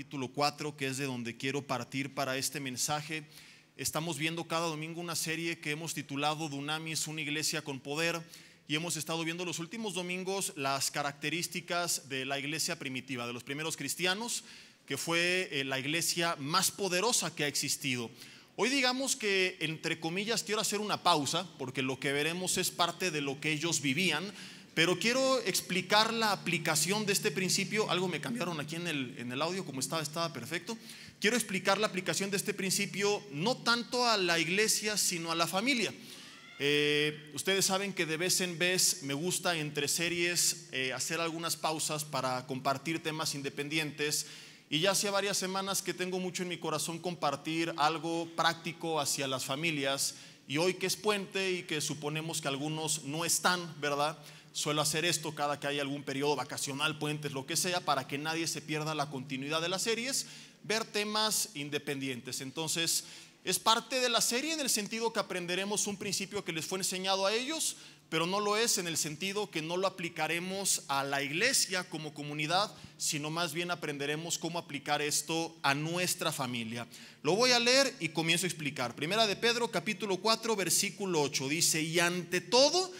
capítulo 4, que es de donde quiero partir para este mensaje. Estamos viendo cada domingo una serie que hemos titulado Dunamis, una iglesia con poder, y hemos estado viendo los últimos domingos las características de la iglesia primitiva, de los primeros cristianos, que fue eh, la iglesia más poderosa que ha existido. Hoy digamos que, entre comillas, quiero hacer una pausa, porque lo que veremos es parte de lo que ellos vivían pero quiero explicar la aplicación de este principio. Algo me cambiaron aquí en el, en el, audio, como estaba, estaba perfecto. Quiero explicar la aplicación de este principio no tanto a la iglesia, sino a la familia. Eh, ustedes saben que de vez en vez me gusta entre series eh, hacer algunas pausas para compartir temas independientes. Y ya hace varias semanas que tengo mucho en mi corazón compartir algo práctico hacia las familias. Y hoy que es puente y que suponemos que algunos no están, ¿verdad? Suelo hacer esto cada que hay algún periodo vacacional, puentes, lo que sea, para que nadie se pierda la continuidad de las series, ver temas independientes. Entonces, es parte de la serie en el sentido que aprenderemos un principio que les fue enseñado a ellos, pero no lo es en el sentido que no lo aplicaremos a la iglesia como comunidad, sino más bien aprenderemos cómo aplicar esto a nuestra familia. Lo voy a leer y comienzo a explicar. Primera de Pedro capítulo 4 versículo 8 dice, y ante todo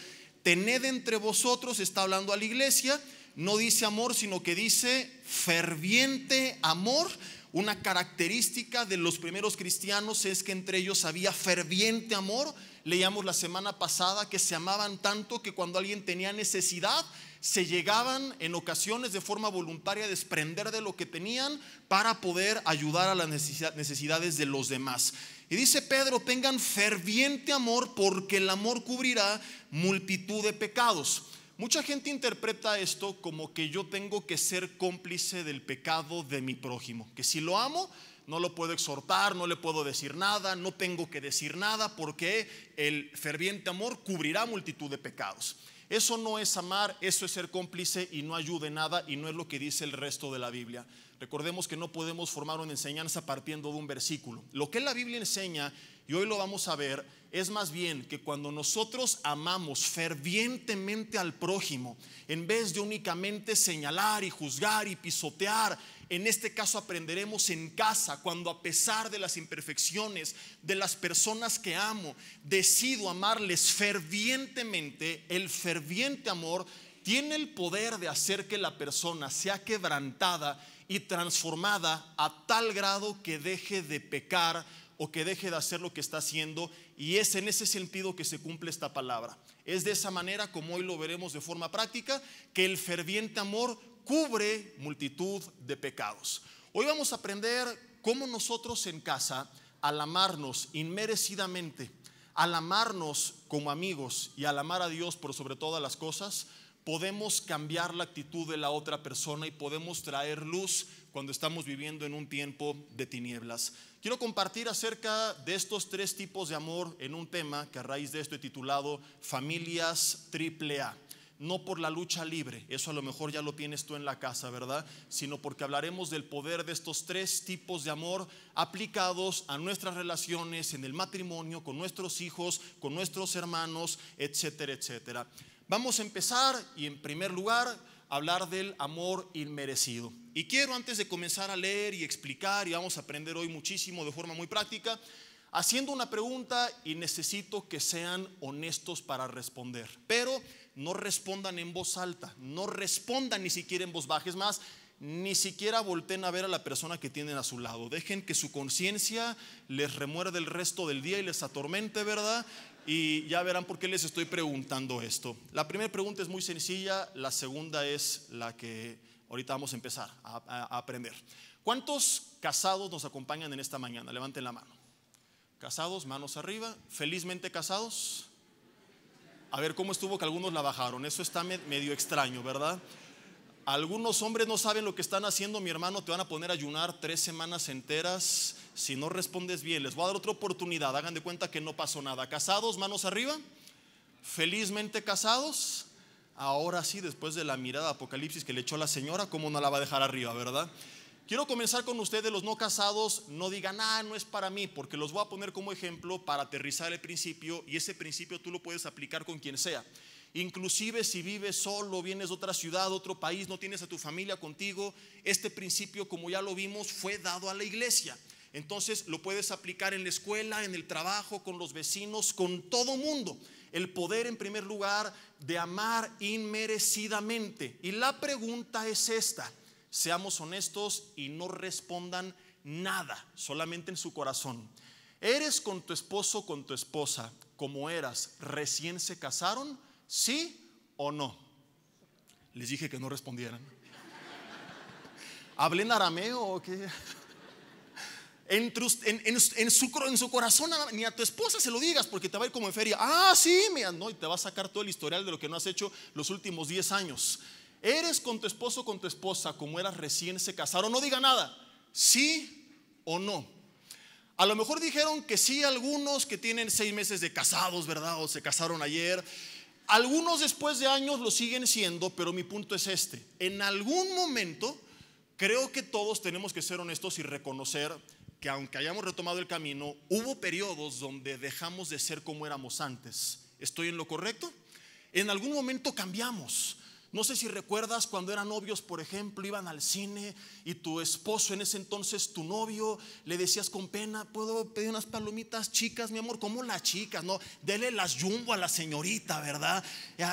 tened entre vosotros, está hablando a la iglesia, no dice amor, sino que dice ferviente amor. Una característica de los primeros cristianos es que entre ellos había ferviente amor. Leíamos la semana pasada que se amaban tanto que cuando alguien tenía necesidad, se llegaban en ocasiones de forma voluntaria a desprender de lo que tenían para poder ayudar a las necesidades de los demás. Y dice Pedro, tengan ferviente amor porque el amor cubrirá multitud de pecados. Mucha gente interpreta esto como que yo tengo que ser cómplice del pecado de mi prójimo, que si lo amo, no lo puedo exhortar, no le puedo decir nada, no tengo que decir nada porque el ferviente amor cubrirá multitud de pecados. Eso no es amar, eso es ser cómplice y no ayude nada y no es lo que dice el resto de la Biblia. Recordemos que no podemos formar una enseñanza partiendo de un versículo. Lo que la Biblia enseña, y hoy lo vamos a ver, es más bien que cuando nosotros amamos fervientemente al prójimo, en vez de únicamente señalar y juzgar y pisotear en este caso aprenderemos en casa cuando a pesar de las imperfecciones de las personas que amo, decido amarles fervientemente. El ferviente amor tiene el poder de hacer que la persona sea quebrantada y transformada a tal grado que deje de pecar o que deje de hacer lo que está haciendo. Y es en ese sentido que se cumple esta palabra. Es de esa manera, como hoy lo veremos de forma práctica, que el ferviente amor cubre multitud de pecados. Hoy vamos a aprender cómo nosotros en casa, al amarnos inmerecidamente, al amarnos como amigos y al amar a Dios por sobre todas las cosas, podemos cambiar la actitud de la otra persona y podemos traer luz cuando estamos viviendo en un tiempo de tinieblas. Quiero compartir acerca de estos tres tipos de amor en un tema que a raíz de esto he titulado Familias Triple A no por la lucha libre, eso a lo mejor ya lo tienes tú en la casa, ¿verdad? Sino porque hablaremos del poder de estos tres tipos de amor aplicados a nuestras relaciones, en el matrimonio, con nuestros hijos, con nuestros hermanos, etcétera, etcétera. Vamos a empezar y en primer lugar hablar del amor inmerecido. Y quiero antes de comenzar a leer y explicar, y vamos a aprender hoy muchísimo de forma muy práctica, haciendo una pregunta y necesito que sean honestos para responder. Pero no respondan en voz alta, no respondan ni siquiera en voz baja. Es más, ni siquiera volteen a ver a la persona que tienen a su lado. Dejen que su conciencia les remuerde el resto del día y les atormente, ¿verdad? Y ya verán por qué les estoy preguntando esto. La primera pregunta es muy sencilla, la segunda es la que ahorita vamos a empezar a, a aprender. ¿Cuántos casados nos acompañan en esta mañana? Levanten la mano. Casados, manos arriba. Felizmente casados. A ver cómo estuvo que algunos la bajaron. Eso está medio extraño, ¿verdad? Algunos hombres no saben lo que están haciendo, mi hermano, te van a poner a ayunar tres semanas enteras si no respondes bien. Les voy a dar otra oportunidad, hagan de cuenta que no pasó nada. Casados, manos arriba, felizmente casados. Ahora sí, después de la mirada Apocalipsis que le echó la señora, ¿cómo no la va a dejar arriba, verdad? Quiero comenzar con ustedes, los no casados, no digan, ah, no es para mí, porque los voy a poner como ejemplo para aterrizar el principio y ese principio tú lo puedes aplicar con quien sea. Inclusive si vives solo, vienes de otra ciudad, otro país, no tienes a tu familia contigo, este principio, como ya lo vimos, fue dado a la iglesia. Entonces lo puedes aplicar en la escuela, en el trabajo, con los vecinos, con todo mundo. El poder en primer lugar de amar inmerecidamente. Y la pregunta es esta seamos honestos y no respondan nada, solamente en su corazón. ¿Eres con tu esposo con tu esposa como eras recién se casaron? ¿Sí o no? Les dije que no respondieran. ¿Hablé en arameo o qué? En, su, corazón ni a tu esposa se lo digas porque te va a ir como en feria. Ah, sí, mira, no, y te va a sacar todo el historial de lo que no has hecho los últimos 10 años eres con tu esposo o con tu esposa como eras recién se casaron, no diga nada, sí o no. A lo mejor dijeron que sí algunos que tienen seis meses de casados, ¿verdad? O se casaron ayer. Algunos después de años lo siguen siendo, pero mi punto es este. En algún momento creo que todos tenemos que ser honestos y reconocer que aunque hayamos retomado el camino, hubo periodos donde dejamos de ser como éramos antes. ¿Estoy en lo correcto? En algún momento cambiamos. No sé si recuerdas cuando eran novios, por ejemplo, iban al cine y tu esposo en ese entonces, tu novio, le decías con pena, ¿puedo pedir unas palomitas chicas, mi amor? como las chicas? No, dele las yumbo a la señorita, ¿verdad?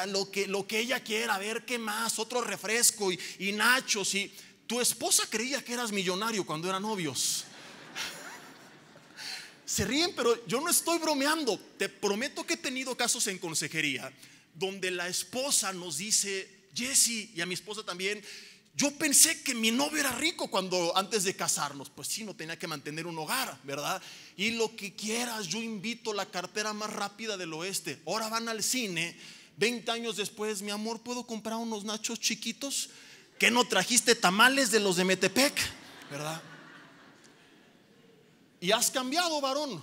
lo, que, lo que ella quiera, a ver qué más, otro refresco y, y nachos. Y tu esposa creía que eras millonario cuando eran novios se ríen, pero yo no estoy bromeando. Te prometo que he tenido casos en consejería donde la esposa nos dice, Jesse y a mi esposa también, yo pensé que mi novio era rico cuando antes de casarnos, pues sí, no tenía que mantener un hogar, ¿verdad? Y lo que quieras, yo invito la cartera más rápida del oeste. Ahora van al cine, 20 años después, mi amor, ¿puedo comprar unos nachos chiquitos? ¿Que no trajiste tamales de los de Metepec? ¿Verdad? Y has cambiado, varón.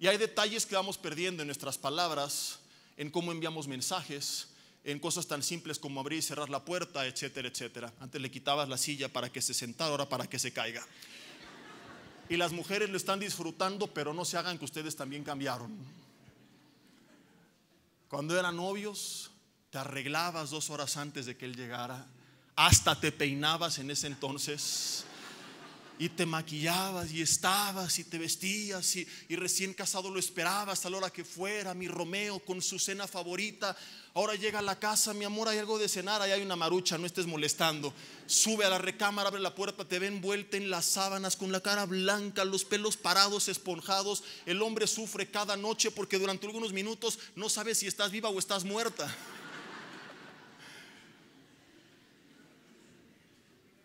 Y hay detalles que vamos perdiendo en nuestras palabras, en cómo enviamos mensajes, en cosas tan simples como abrir y cerrar la puerta, etcétera, etcétera. Antes le quitabas la silla para que se sentara, ahora para que se caiga. Y las mujeres lo están disfrutando, pero no se hagan que ustedes también cambiaron. Cuando eran novios, te arreglabas dos horas antes de que él llegara, hasta te peinabas en ese entonces y te maquillabas y estabas y te vestías y, recién casado lo esperabas a la hora que fuera, mi Romeo con su cena favorita. Ahora llega a la casa, mi amor, hay algo de cenar, ahí hay una marucha, no estés molestando. Sube a la recámara, abre la puerta, te ve envuelta en las sábanas con la cara blanca, los pelos parados, esponjados. El hombre sufre cada noche porque durante algunos minutos no sabe si estás viva o estás muerta.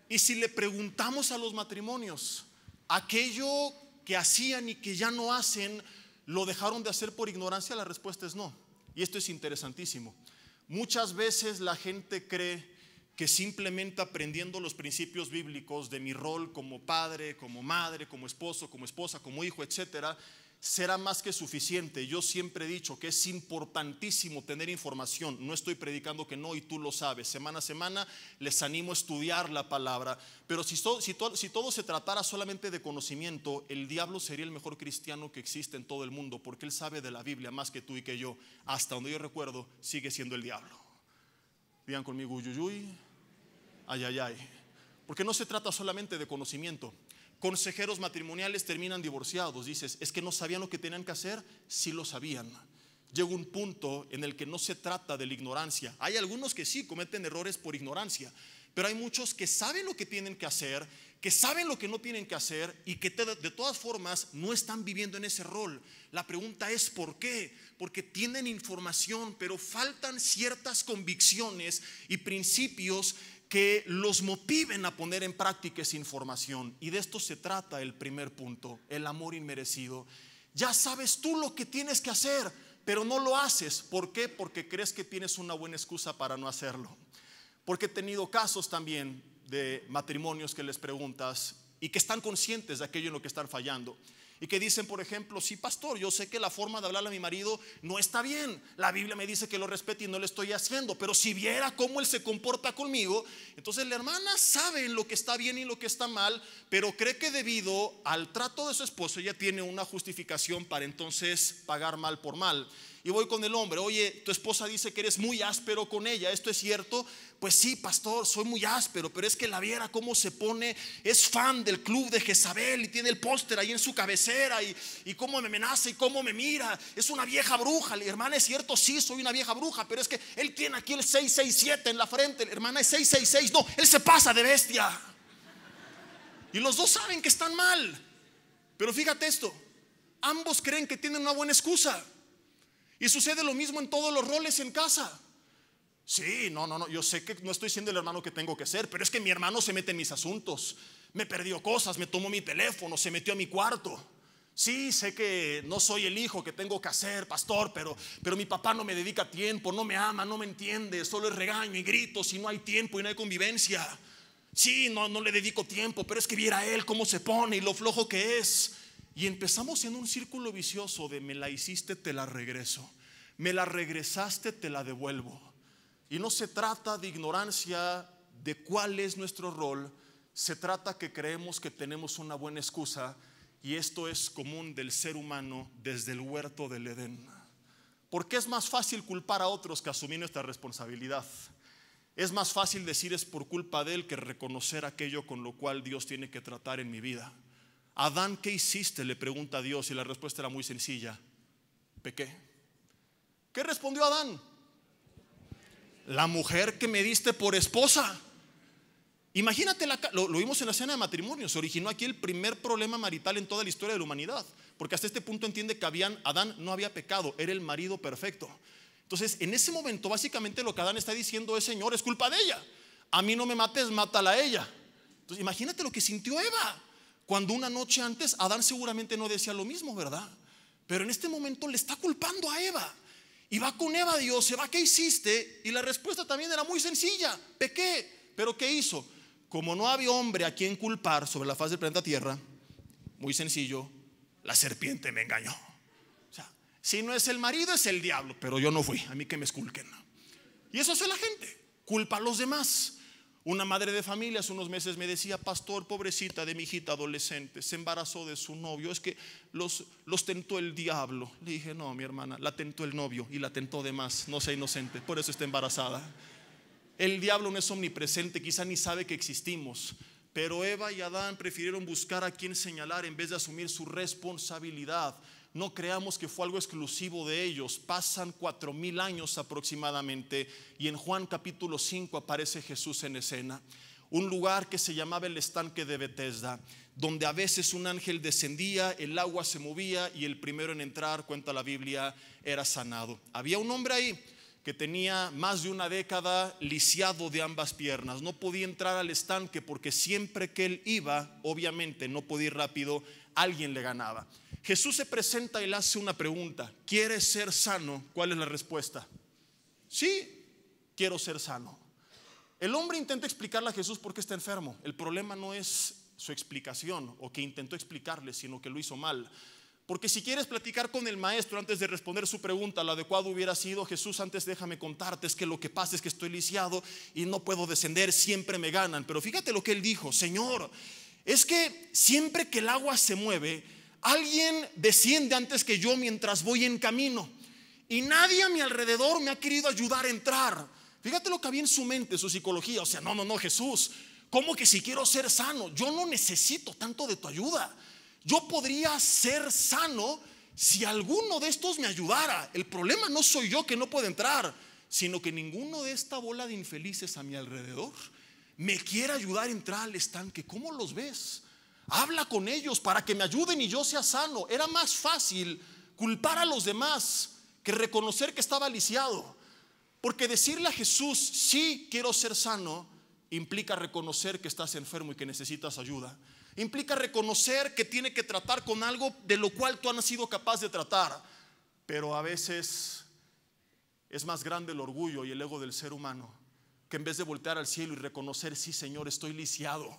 Y si le preguntamos a los matrimonios, aquello que hacían y que ya no hacen, lo dejaron de hacer por ignorancia, la respuesta es no. Y esto es interesantísimo. Muchas veces la gente cree que simplemente aprendiendo los principios bíblicos de mi rol como padre, como madre, como esposo, como esposa, como hijo, etcétera, será más que suficiente. Yo siempre he dicho que es importantísimo tener información. No estoy predicando que no y tú lo sabes. Semana a semana les animo a estudiar la palabra. Pero si, todo, se tratara solamente de conocimiento, el diablo sería el mejor cristiano que existe en todo el mundo, porque él sabe de la Biblia más que tú y que yo. Hasta donde yo recuerdo, sigue siendo el diablo. Digan conmigo, uyuyuy, ayayay. Porque no se trata solamente de conocimiento consejeros matrimoniales terminan divorciados. Dices, es que no sabían lo que tenían que hacer, si lo sabían. Llega un punto en el que no se trata de la ignorancia. Hay algunos que sí cometen errores por ignorancia, pero hay muchos que saben lo que tienen que hacer, que saben lo que no tienen que hacer y que de todas formas no están viviendo en ese rol. La pregunta es ¿por qué? Porque tienen información, pero faltan ciertas convicciones y principios que los motiven a poner en práctica esa información. Y de esto se trata el primer punto, el amor inmerecido. Ya sabes tú lo que tienes que hacer, pero no lo haces. ¿Por qué? Porque crees que tienes una buena excusa para no hacerlo. Porque he tenido casos también de matrimonios que les preguntas y que están conscientes de aquello en lo que están fallando y que dicen, por ejemplo, sí, pastor, yo sé que la forma de hablarle a mi marido no está bien. La Biblia me dice que lo respete y no le estoy haciendo, pero si viera cómo él se comporta conmigo, entonces la hermana sabe lo que está bien y lo que está mal, pero cree que debido al trato de su esposo ella tiene una justificación para entonces pagar mal por mal y voy con el hombre, oye, tu esposa dice que eres muy áspero con ella, ¿esto es cierto? Pues sí, pastor, soy muy áspero, pero es que la viera cómo se pone, es fan del club de Jezabel y tiene el póster ahí en su cabecera y, y cómo me amenaza y cómo me mira, es una vieja bruja, la hermana es cierto, sí, soy una vieja bruja, pero es que él tiene aquí el 667 en la frente, la hermana es 666, no, él se pasa de bestia. Y los dos saben que están mal, pero fíjate esto, ambos creen que tienen una buena excusa. Y sucede lo mismo en todos los roles en casa. Sí, no, no, no, yo sé que no estoy siendo el hermano que tengo que ser, pero es que mi hermano se mete en mis asuntos, me perdió cosas, me tomó mi teléfono, se metió a mi cuarto. Sí, sé que no soy el hijo que tengo que hacer, pastor, pero, pero mi papá no me dedica tiempo, no me ama, no me entiende, solo es regaño y gritos si no hay tiempo y no hay convivencia. Sí, no, no le dedico tiempo, pero es que viera él cómo se pone y lo flojo que es. Y empezamos en un círculo vicioso de me la hiciste, te la regreso. Me la regresaste, te la devuelvo. Y no se trata de ignorancia de cuál es nuestro rol, se trata que creemos que tenemos una buena excusa y esto es común del ser humano desde el huerto del Edén. Porque es más fácil culpar a otros que asumir nuestra responsabilidad. Es más fácil decir es por culpa de él que reconocer aquello con lo cual Dios tiene que tratar en mi vida. Adán, ¿qué hiciste? Le pregunta a Dios y la respuesta era muy sencilla. Pequé. ¿Qué respondió Adán? La mujer que me diste por esposa. Imagínate, lo, lo, vimos en la escena de matrimonio, se originó aquí el primer problema marital en toda la historia de la humanidad, porque hasta este punto entiende que habían, Adán no había pecado, era el marido perfecto. Entonces, en ese momento, básicamente lo que Adán está diciendo es, Señor, es culpa de ella, a mí no me mates, mátala a ella. Entonces, imagínate lo que sintió Eva. Cuando una noche antes Adán seguramente no decía lo mismo, ¿verdad? Pero en este momento le está culpando a Eva. Y va con Eva Dios, se va, ¿qué hiciste? Y la respuesta también era muy sencilla, pequé. Pero ¿qué hizo? Como no había hombre a quien culpar sobre la faz del planeta Tierra, muy sencillo, la serpiente me engañó. O sea, si no es el marido, es el diablo, pero yo no fui, a mí que me esculquen. Y eso hace la gente, culpa a los demás. Una madre de familia hace unos meses me decía, pastor, pobrecita de mi hijita adolescente, se embarazó de su novio, es que los, los tentó el diablo. Le dije, no, mi hermana, la tentó el novio y la tentó de más, no sea inocente, por eso está embarazada. El diablo no es omnipresente, quizá ni sabe que existimos, pero Eva y Adán prefirieron buscar a quien señalar en vez de asumir su responsabilidad no creamos que fue algo exclusivo de ellos. Pasan cuatro mil años aproximadamente y en Juan capítulo 5 aparece Jesús en escena. Un lugar que se llamaba el estanque de Bethesda, donde a veces un ángel descendía, el agua se movía y el primero en entrar, cuenta la Biblia, era sanado. Había un hombre ahí que tenía más de una década lisiado de ambas piernas. No podía entrar al estanque porque siempre que él iba, obviamente no podía ir rápido, alguien le ganaba. Jesús se presenta y le hace una pregunta. ¿Quieres ser sano? ¿Cuál es la respuesta? Sí, quiero ser sano. El hombre intenta explicarle a Jesús por qué está enfermo. El problema no es su explicación o que intentó explicarle, sino que lo hizo mal. Porque si quieres platicar con el maestro antes de responder su pregunta, lo adecuado hubiera sido, Jesús, antes déjame contarte, es que lo que pasa es que estoy lisiado y no puedo descender, siempre me ganan. Pero fíjate lo que él dijo, Señor, es que siempre que el agua se mueve, alguien desciende antes que yo mientras voy en camino. Y nadie a mi alrededor me ha querido ayudar a entrar. Fíjate lo que había en su mente, su psicología. O sea, no, no, no, Jesús. ¿Cómo que si quiero ser sano? Yo no necesito tanto de tu ayuda. Yo podría ser sano si alguno de estos me ayudara. El problema no soy yo que no puedo entrar, sino que ninguno de esta bola de infelices a mi alrededor me quiere ayudar a entrar al estanque. ¿Cómo los ves? Habla con ellos para que me ayuden y yo sea sano. Era más fácil culpar a los demás que reconocer que estaba lisiado. Porque decirle a Jesús, sí quiero ser sano, implica reconocer que estás enfermo y que necesitas ayuda. Implica reconocer que tiene que tratar con algo de lo cual tú has sido capaz de tratar. Pero a veces es más grande el orgullo y el ego del ser humano que en vez de voltear al cielo y reconocer, sí Señor, estoy lisiado.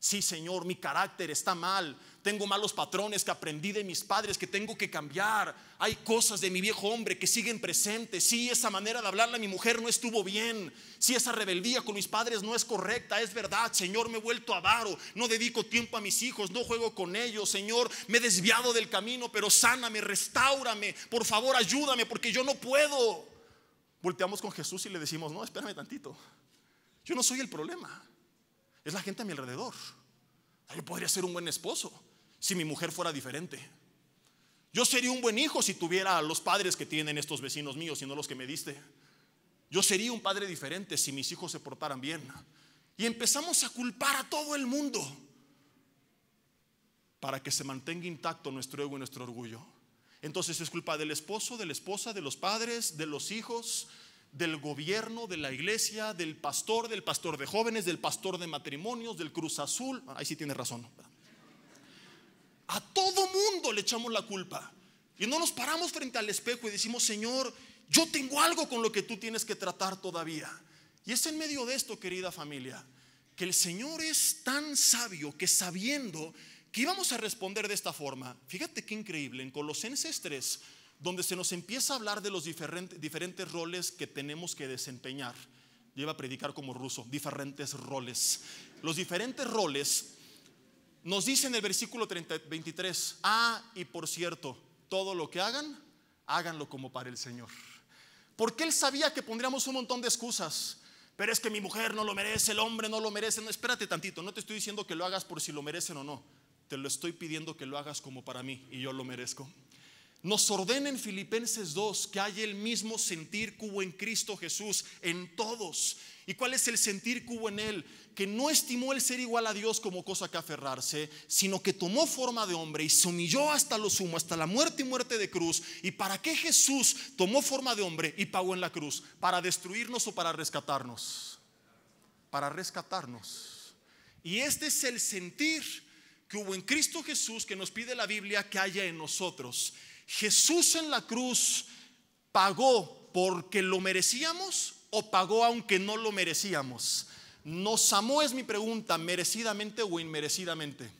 Sí Señor, mi carácter está mal. Tengo malos patrones que aprendí de mis padres que tengo que cambiar. Hay cosas de mi viejo hombre que siguen presentes. Sí, esa manera de hablarle a mi mujer no estuvo bien. Sí, esa rebeldía con mis padres no es correcta. Es verdad, Señor, me he vuelto avaro. No dedico tiempo a mis hijos, no juego con ellos. Señor, me he desviado del camino, pero sáname, restaurame. Por favor, ayúdame porque yo no puedo volteamos con Jesús y le decimos, no, espérame tantito. Yo no soy el problema. Es la gente a mi alrededor. Yo podría ser un buen esposo si mi mujer fuera diferente. Yo sería un buen hijo si tuviera a los padres que tienen estos vecinos míos y no los que me diste. Yo sería un padre diferente si mis hijos se portaran bien. Y empezamos a culpar a todo el mundo para que se mantenga intacto nuestro ego y nuestro orgullo. Entonces es culpa del esposo, de la esposa, de los padres, de los hijos, del gobierno, de la iglesia, del pastor, del pastor de jóvenes, del pastor de matrimonios, del Cruz Azul. Ahí sí tiene razón. A todo mundo le echamos la culpa. Y no nos paramos frente al espejo y decimos, Señor, yo tengo algo con lo que tú tienes que tratar todavía. Y es en medio de esto, querida familia, que el Señor es tan sabio que sabiendo que íbamos a responder de esta forma. Fíjate qué increíble, en Colosenses 3, donde se nos empieza a hablar de los diferentes roles que tenemos que desempeñar. Lleva a predicar como ruso, diferentes roles. Los diferentes roles nos dicen el versículo 23, ah, y por cierto, todo lo que hagan, háganlo como para el Señor. Porque él sabía que pondríamos un montón de excusas. Pero es que mi mujer no lo merece, el hombre no lo merece. No, espérate tantito, no te estoy diciendo que lo hagas por si lo merecen o no te lo estoy pidiendo que lo hagas como para mí y yo lo merezco. Nos ordena en Filipenses 2 que haya el mismo sentir cubo en Cristo Jesús en todos. ¿Y cuál es el sentir cubo en él? Que no estimó el ser igual a Dios como cosa que aferrarse, sino que tomó forma de hombre y se humilló hasta lo sumo, hasta la muerte y muerte de cruz. ¿Y para qué Jesús tomó forma de hombre y pagó en la cruz? ¿Para destruirnos o para rescatarnos? Para rescatarnos. Y este es el sentir hubo en Cristo Jesús que nos pide la Biblia que haya en nosotros. Jesús en la cruz pagó porque lo merecíamos o pagó aunque no lo merecíamos. Nos amó es mi pregunta, merecidamente o inmerecidamente.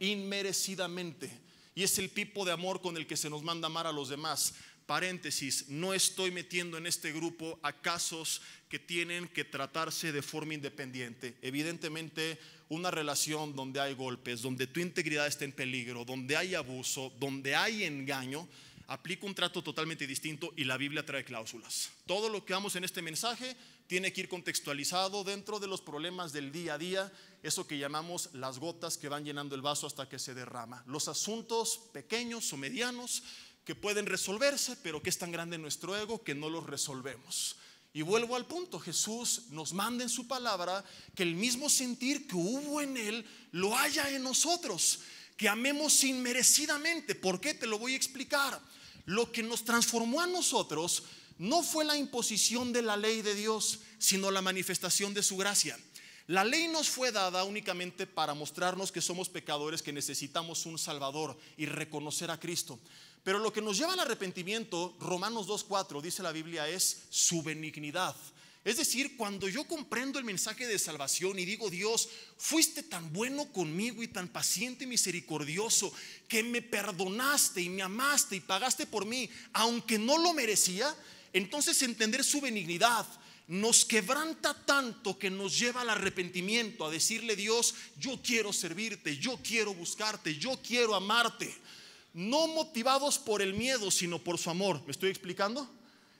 Inmerecidamente. Y es el tipo de amor con el que se nos manda amar a los demás paréntesis, no estoy metiendo en este grupo a casos que tienen que tratarse de forma independiente. Evidentemente, una relación donde hay golpes, donde tu integridad está en peligro, donde hay abuso, donde hay engaño, aplica un trato totalmente distinto y la Biblia trae cláusulas. Todo lo que vamos en este mensaje tiene que ir contextualizado dentro de los problemas del día a día, eso que llamamos las gotas que van llenando el vaso hasta que se derrama. Los asuntos pequeños o medianos que pueden resolverse, pero que es tan grande nuestro ego que no los resolvemos. Y vuelvo al punto, Jesús nos manda en su palabra que el mismo sentir que hubo en Él lo haya en nosotros, que amemos inmerecidamente. ¿Por qué? Te lo voy a explicar. Lo que nos transformó a nosotros no fue la imposición de la ley de Dios, sino la manifestación de su gracia. La ley nos fue dada únicamente para mostrarnos que somos pecadores, que necesitamos un Salvador y reconocer a Cristo. Pero lo que nos lleva al arrepentimiento, Romanos 2.4 dice la Biblia, es su benignidad. Es decir, cuando yo comprendo el mensaje de salvación y digo, Dios, fuiste tan bueno conmigo y tan paciente y misericordioso que me perdonaste y me amaste y pagaste por mí, aunque no lo merecía, entonces entender su benignidad nos quebranta tanto que nos lleva al arrepentimiento, a decirle, Dios, yo quiero servirte, yo quiero buscarte, yo quiero amarte no motivados por el miedo, sino por su amor. ¿Me estoy explicando?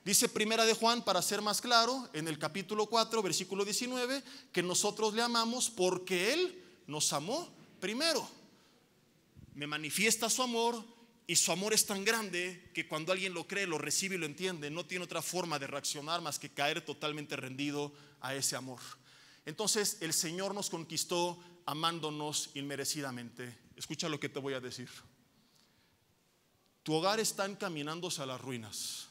Dice Primera de Juan, para ser más claro, en el capítulo 4, versículo 19, que nosotros le amamos porque Él nos amó primero. Me manifiesta su amor y su amor es tan grande que cuando alguien lo cree, lo recibe y lo entiende, no tiene otra forma de reaccionar más que caer totalmente rendido a ese amor. Entonces el Señor nos conquistó amándonos inmerecidamente. Escucha lo que te voy a decir. Tu hogar está encaminándose a las ruinas,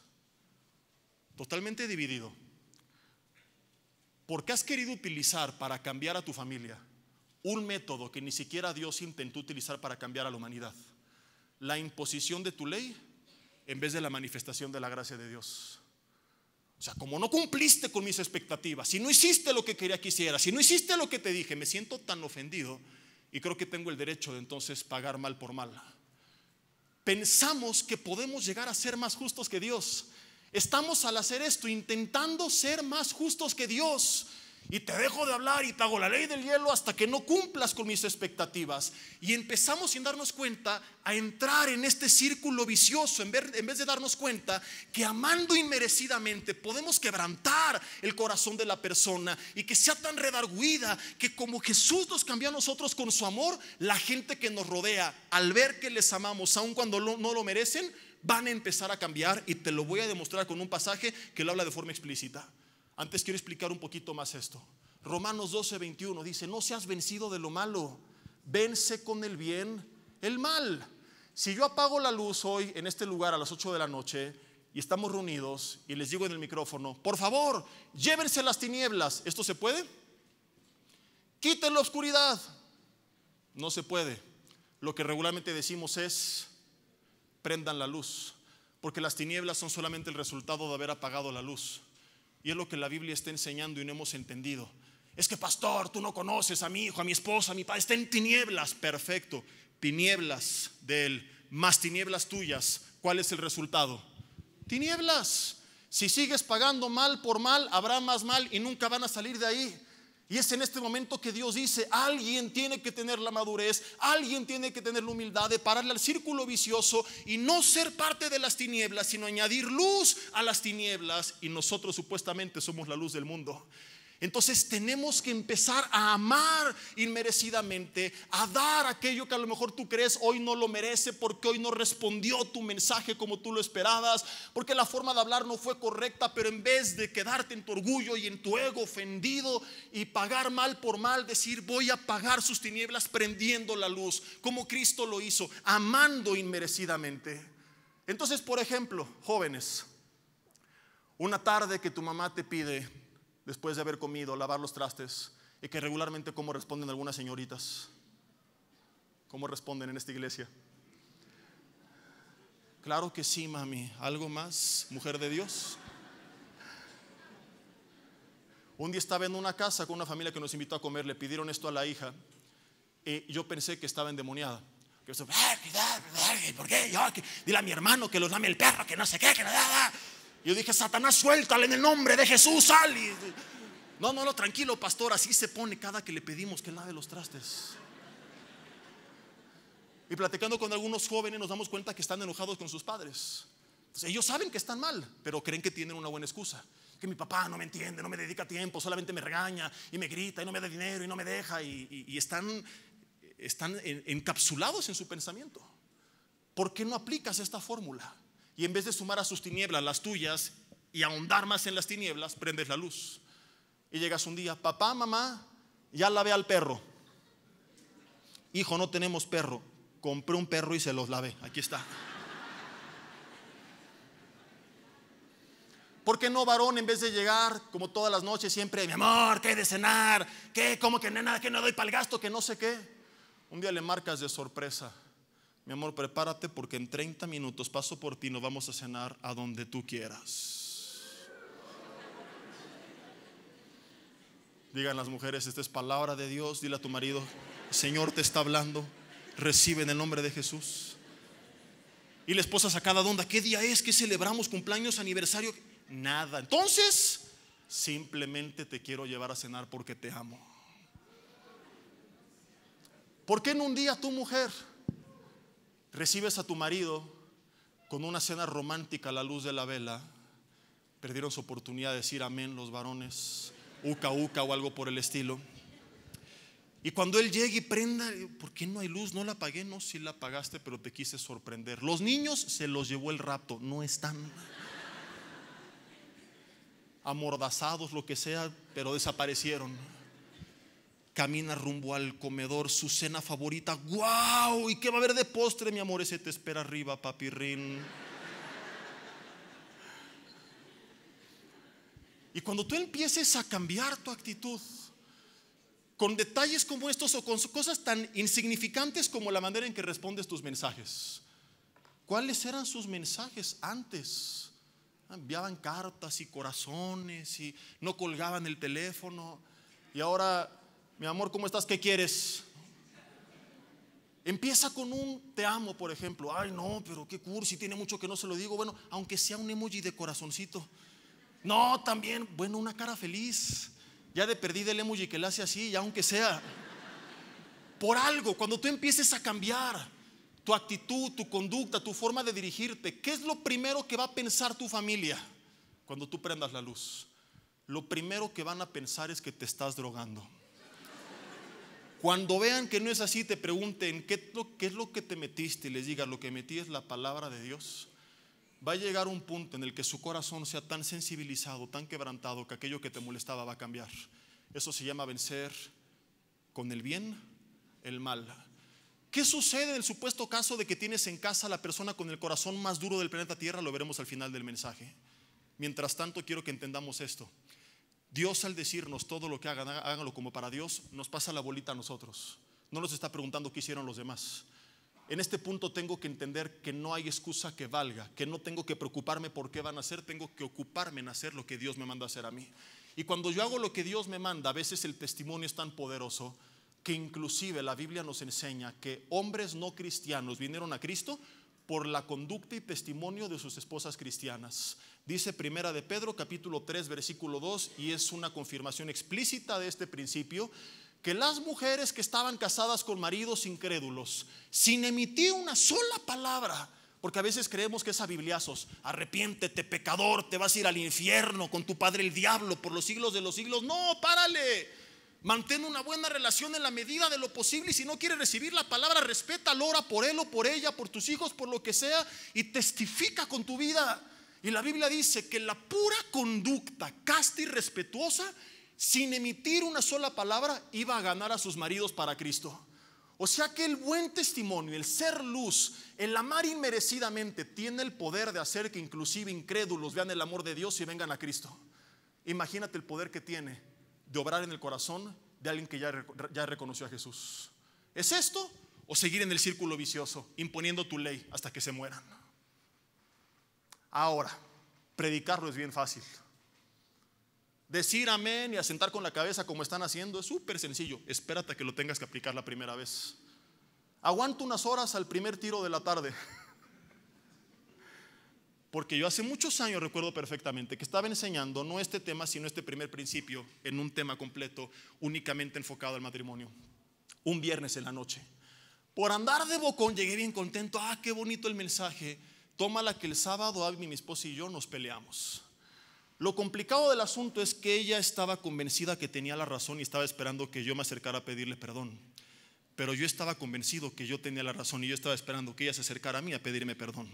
totalmente dividido. Porque has querido utilizar para cambiar a tu familia un método que ni siquiera Dios intentó utilizar para cambiar a la humanidad. La imposición de tu ley en vez de la manifestación de la gracia de Dios. O sea, como no cumpliste con mis expectativas, si no hiciste lo que quería que hicieras, si no hiciste lo que te dije, me siento tan ofendido y creo que tengo el derecho de entonces pagar mal por mal pensamos que podemos llegar a ser más justos que Dios. Estamos al hacer esto intentando ser más justos que Dios. Y te dejo de hablar y te hago la ley del hielo hasta que no cumplas con mis expectativas. Y empezamos sin darnos cuenta a entrar en este círculo vicioso en vez, de darnos cuenta que amando inmerecidamente podemos quebrantar el corazón de la persona y que sea tan redarguida que como Jesús nos cambió a nosotros con su amor, la gente que nos rodea al ver que les amamos aun cuando no lo merecen, van a empezar a cambiar y te lo voy a demostrar con un pasaje que lo habla de forma explícita. Antes quiero explicar un poquito más esto. Romanos 12, 21 dice, no seas vencido de lo malo, vence con el bien el mal. Si yo apago la luz hoy en este lugar a las 8 de la noche y estamos reunidos y les digo en el micrófono, por favor, llévense las tinieblas, ¿esto se puede? Quiten la oscuridad, no se puede. Lo que regularmente decimos es, prendan la luz, porque las tinieblas son solamente el resultado de haber apagado la luz. Y es lo que la Biblia está enseñando y no hemos entendido. Es que, pastor, tú no conoces a mi hijo, a mi esposa, a mi padre. Está en tinieblas. Perfecto. Tinieblas de él, más tinieblas tuyas. ¿Cuál es el resultado? Tinieblas. Si sigues pagando mal por mal, habrá más mal y nunca van a salir de ahí. Y es en este momento que Dios dice, alguien tiene que tener la madurez, alguien tiene que tener la humildad de pararle al círculo vicioso y no ser parte de las tinieblas, sino añadir luz a las tinieblas. Y nosotros supuestamente somos la luz del mundo. Entonces tenemos que empezar a amar inmerecidamente, a dar aquello que a lo mejor tú crees hoy no lo merece porque hoy no respondió tu mensaje como tú lo esperabas, porque la forma de hablar no fue correcta, pero en vez de quedarte en tu orgullo y en tu ego ofendido y pagar mal por mal, decir voy a pagar sus tinieblas prendiendo la luz, como Cristo lo hizo, amando inmerecidamente. Entonces, por ejemplo, jóvenes, una tarde que tu mamá te pide, después de haber comido, lavar los trastes, y que regularmente como responden algunas señoritas, cómo responden en esta iglesia. Claro que sí, mami. ¿Algo más, mujer de Dios? Un día estaba en una casa con una familia que nos invitó a comer, le pidieron esto a la hija y yo pensé que estaba endemoniada. ¿por qué? dile a mi hermano que los lame el perro, que no sé qué, que no da, yo dije, Satanás, suéltale en el nombre de Jesús, sal. no, no, no, tranquilo, pastor, así se pone cada que le pedimos que lave los trastes. Y platicando con algunos jóvenes nos damos cuenta que están enojados con sus padres. ellos saben que están mal, pero creen que tienen una buena excusa. Que mi papá no me entiende, no me dedica tiempo, solamente me regaña y me grita y no me da dinero y no me deja. Y, están, están encapsulados en su pensamiento. ¿Por qué no aplicas esta fórmula? Y en vez de sumar a sus tinieblas las tuyas y ahondar más en las tinieblas, prendes la luz. Y llegas un día, papá, mamá, ya lavé al perro. Hijo, no tenemos perro. Compré un perro y se los lavé. Aquí está. ¿Por qué no, varón, en vez de llegar como todas las noches siempre, mi amor, ¿qué hay de cenar? ¿Qué? como que nada? ¿Que no doy para el gasto? ¿Que no sé qué? Un día le marcas de sorpresa mi amor, prepárate porque en 30 minutos paso por ti, nos vamos a cenar a donde tú quieras. Digan las mujeres, esta es palabra de Dios, dile a tu marido, Señor te está hablando, recibe en el nombre de Jesús. Y la esposa sacada cada onda, ¿qué día es? ¿Que celebramos? ¿Cumpleaños? ¿Aniversario? Nada. Entonces, simplemente te quiero llevar a cenar porque te amo. ¿Por qué en un día tu mujer? recibes a tu marido con una cena romántica a la luz de la vela, perdieron su oportunidad de decir amén los varones, uca, uca o algo por el estilo. Y cuando él llegue y prenda, ¿por qué no hay luz? No la apagué, no, si la apagaste, pero te quise sorprender. Los niños se los llevó el rapto, no están amordazados, lo que sea, pero desaparecieron camina rumbo al comedor, su cena favorita. ¡Guau! ¡Wow! ¿Y qué va a haber de postre, mi amor? Ese te espera arriba, papirrín. Y cuando tú empieces a cambiar tu actitud, con detalles como estos o con cosas tan insignificantes como la manera en que respondes tus mensajes. ¿Cuáles eran sus mensajes antes? Enviaban cartas y corazones y no colgaban el teléfono. Y ahora mi amor, ¿cómo estás? ¿Qué quieres? Empieza con un te amo, por ejemplo. Ay, no, pero qué cursi, tiene mucho que no se lo digo. Bueno, aunque sea un emoji de corazoncito. No, también, bueno, una cara feliz. Ya de perdí del emoji que le hace así, ya aunque sea. Por algo, cuando tú empieces a cambiar tu actitud, tu conducta, tu forma de dirigirte, ¿qué es lo primero que va a pensar tu familia cuando tú prendas la luz? Lo primero que van a pensar es que te estás drogando. Cuando vean que no es así, te pregunten, ¿qué, es lo que te metiste? Y les digas lo que metí es la palabra de Dios. Va a llegar un punto en el que su corazón sea tan sensibilizado, tan quebrantado, que aquello que te molestaba va a cambiar. Eso se llama vencer con el bien, el mal. ¿Qué sucede en el supuesto caso de que tienes en casa a la persona con el corazón más duro del planeta Tierra? Lo veremos al final del mensaje. Mientras tanto, quiero que entendamos esto. Dios al decirnos todo lo que hagan, háganlo como para Dios, nos pasa la bolita a nosotros. No nos está preguntando qué hicieron los demás. En este punto tengo que entender que no hay excusa que valga, que no tengo que preocuparme por qué van a hacer, tengo que ocuparme en hacer lo que Dios me manda a hacer a mí. Y cuando yo hago lo que Dios me manda, a veces el testimonio es tan poderoso que inclusive la Biblia nos enseña que hombres no cristianos vinieron a Cristo por la conducta y testimonio de sus esposas cristianas. Dice Primera de Pedro, capítulo 3, versículo 2, y es una confirmación explícita de este principio, que las mujeres que estaban casadas con maridos incrédulos, sin emitir una sola palabra, porque a veces creemos que es a bibliazos, arrepiéntete pecador, te vas a ir al infierno con tu padre el diablo por los siglos de los siglos. No, párale. Mantén una buena relación en la medida de lo posible y si no quiere recibir la palabra, respeta lora por él o por ella, por tus hijos, por lo que sea y testifica con tu vida. Y la Biblia dice que la pura conducta casta y respetuosa, sin emitir una sola palabra, iba a ganar a sus maridos para Cristo. O sea que el buen testimonio, el ser luz, el amar inmerecidamente, tiene el poder de hacer que inclusive incrédulos vean el amor de Dios y vengan a Cristo. Imagínate el poder que tiene de obrar en el corazón de alguien que ya, ya reconoció a Jesús. ¿Es esto? ¿O seguir en el círculo vicioso, imponiendo tu ley hasta que se mueran? Ahora, predicarlo es bien fácil. Decir amén y asentar con la cabeza como están haciendo es súper sencillo. Espérate que lo tengas que aplicar la primera vez. Aguanto unas horas al primer tiro de la tarde. Porque yo hace muchos años recuerdo perfectamente que estaba enseñando no este tema, sino este primer principio en un tema completo, únicamente enfocado al matrimonio. Un viernes en la noche. Por andar de bocón llegué bien contento. Ah, qué bonito el mensaje la que el sábado Abby, mi esposa y yo nos peleamos. Lo complicado del asunto es que ella estaba convencida que tenía la razón y estaba esperando que yo me acercara a pedirle perdón. Pero yo estaba convencido que yo tenía la razón y yo estaba esperando que ella se acercara a mí a pedirme perdón.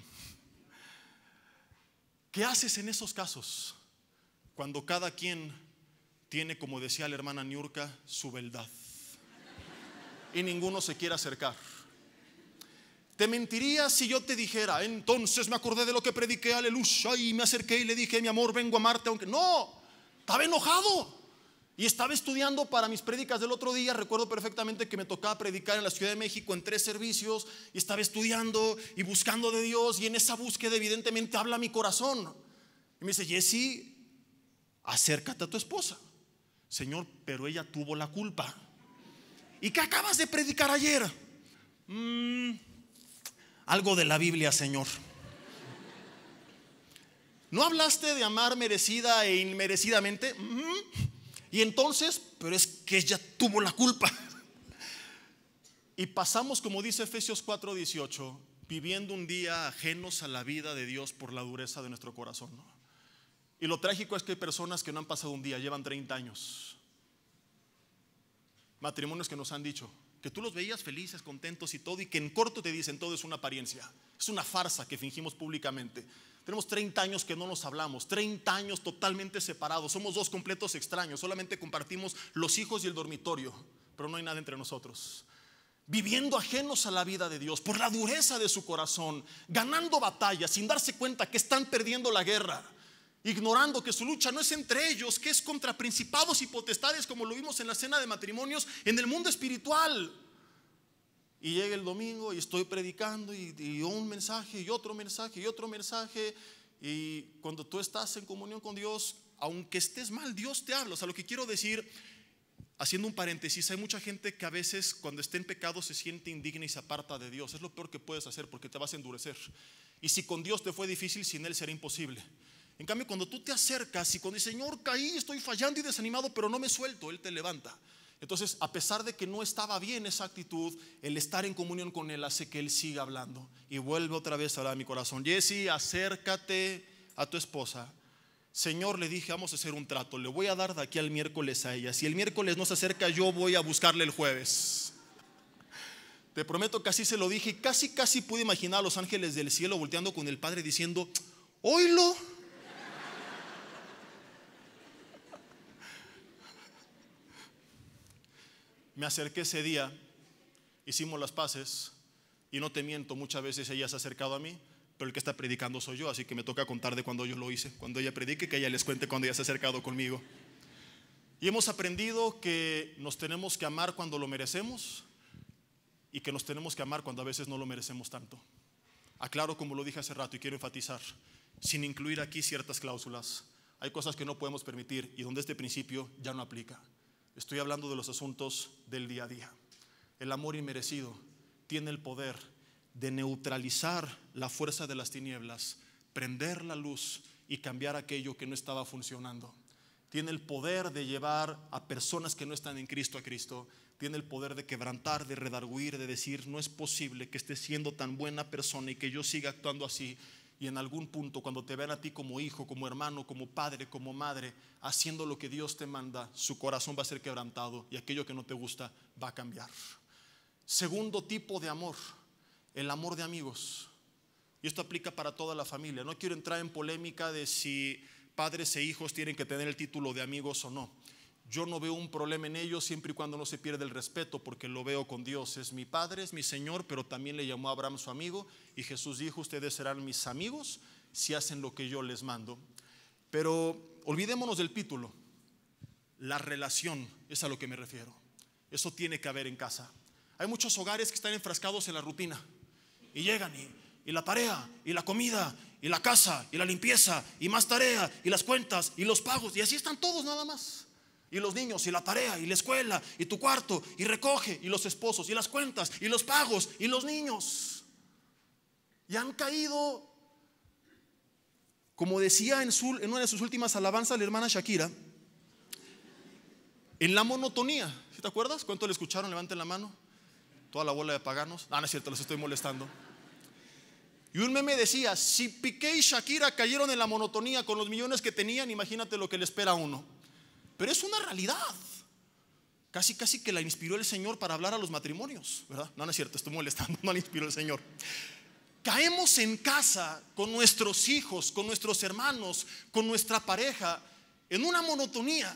¿Qué haces en esos casos? Cuando cada quien tiene, como decía la hermana Niurka, su verdad Y ninguno se quiere acercar. Te mentiría si yo te dijera, entonces me acordé de lo que prediqué, aleluya, y me acerqué y le dije, mi amor, vengo a amarte, aunque no, estaba enojado. Y estaba estudiando para mis prédicas del otro día. Recuerdo perfectamente que me tocaba predicar en la Ciudad de México en tres servicios. Y estaba estudiando y buscando de Dios. Y en esa búsqueda, evidentemente, habla mi corazón. Y me dice, Jesse, acércate a tu esposa. Señor, pero ella tuvo la culpa. ¿Y qué acabas de predicar ayer? Mmm algo de la Biblia, Señor. ¿No hablaste de amar merecida e inmerecidamente? Mm. Y entonces, pero es que ella tuvo la culpa. Y pasamos, como dice Efesios 4:18, viviendo un día ajenos a la vida de Dios por la dureza de nuestro corazón. Y lo trágico es que hay personas que no han pasado un día, llevan 30 años. Matrimonios que nos han dicho, que tú los veías felices, contentos y todo, y que en corto te dicen todo es una apariencia, es una farsa que fingimos públicamente. Tenemos 30 años que no nos hablamos, 30 años totalmente separados, somos dos completos extraños, solamente compartimos los hijos y el dormitorio, pero no hay nada entre nosotros. Viviendo ajenos a la vida de Dios, por la dureza de su corazón, ganando batallas sin darse cuenta que están perdiendo la guerra ignorando que su lucha no es entre ellos, que es contra principados y potestades, como lo vimos en la cena de matrimonios, en el mundo espiritual. Y llega el domingo y estoy predicando y, y, un mensaje y otro mensaje y otro mensaje. Y cuando tú estás en comunión con Dios, aunque estés mal, Dios te habla. O sea, lo que quiero decir, haciendo un paréntesis, hay mucha gente que a veces cuando esté en pecado se siente indigna y se aparta de Dios. Es lo peor que puedes hacer porque te vas a endurecer. Y si con Dios te fue difícil, sin Él será imposible. En cambio, cuando tú te acercas y cuando el Señor, caí, estoy fallando y desanimado, pero no me suelto, Él te levanta. Entonces, a pesar de que no estaba bien esa actitud, el estar en comunión con Él hace que Él siga hablando. Y vuelve otra vez a hablar a mi corazón. Jesse, acércate a tu esposa. Señor, le dije, vamos a hacer un trato. Le voy a dar de aquí al miércoles a ella. Si el miércoles no se acerca, yo voy a buscarle el jueves. Te prometo que así se lo dije. Casi, casi pude imaginar a los ángeles del cielo volteando con el Padre diciendo, oílo. Me acerqué ese día, hicimos las paces y no te miento, muchas veces ella se ha acercado a mí, pero el que está predicando soy yo, así que me toca contar de cuando yo lo hice, cuando ella predique, que ella les cuente cuando ella se ha acercado conmigo. Y hemos aprendido que nos tenemos que amar cuando lo merecemos y que nos tenemos que amar cuando a veces no lo merecemos tanto. Aclaro como lo dije hace rato y quiero enfatizar, sin incluir aquí ciertas cláusulas. Hay cosas que no podemos permitir y donde este principio ya no aplica. Estoy hablando de los asuntos del día a día. El amor inmerecido tiene el poder de neutralizar la fuerza de las tinieblas, prender la luz y cambiar aquello que no estaba funcionando. Tiene el poder de llevar a personas que no están en Cristo a Cristo. Tiene el poder de quebrantar, de redarguir, de decir, no es posible que esté siendo tan buena persona y que yo siga actuando así y en algún punto cuando te vean a ti como hijo, como hermano, como padre, como madre, haciendo lo que Dios te manda, su corazón va a ser quebrantado y aquello que no te gusta va a cambiar. Segundo tipo de amor, el amor de amigos. Y esto aplica para toda la familia. No quiero entrar en polémica de si padres e hijos tienen que tener el título de amigos o no. Yo no veo un problema en ellos siempre y cuando no se pierda el respeto, porque lo veo con Dios. Es mi Padre, es mi Señor, pero también le llamó a Abraham su amigo. Y Jesús dijo, ustedes serán mis amigos si hacen lo que yo les mando. Pero olvidémonos del título. La relación es a lo que me refiero. Eso tiene que haber en casa. Hay muchos hogares que están enfrascados en la rutina. Y llegan y, y la tarea, y la comida, y la casa, y la limpieza, y más tarea, y las cuentas, y los pagos. Y así están todos nada más y los niños, y la tarea, y la escuela, y tu cuarto, y recoge, y los esposos, y las cuentas, y los pagos, y los niños. Y han caído, como decía en, una de sus últimas alabanzas la hermana Shakira, en la monotonía. Si te acuerdas? ¿Cuánto le escucharon? Levanten la mano. Toda la bola de paganos. Ah, no es cierto, los estoy molestando. Y un meme decía, si Piqué y Shakira cayeron en la monotonía con los millones que tenían, imagínate lo que le espera a uno. Pero es una realidad. Casi, casi que la inspiró el Señor para hablar a los matrimonios, ¿verdad? No, no es cierto, estoy molestando, no la inspiró el Señor. Caemos en casa con nuestros hijos, con nuestros hermanos, con nuestra pareja, en una monotonía,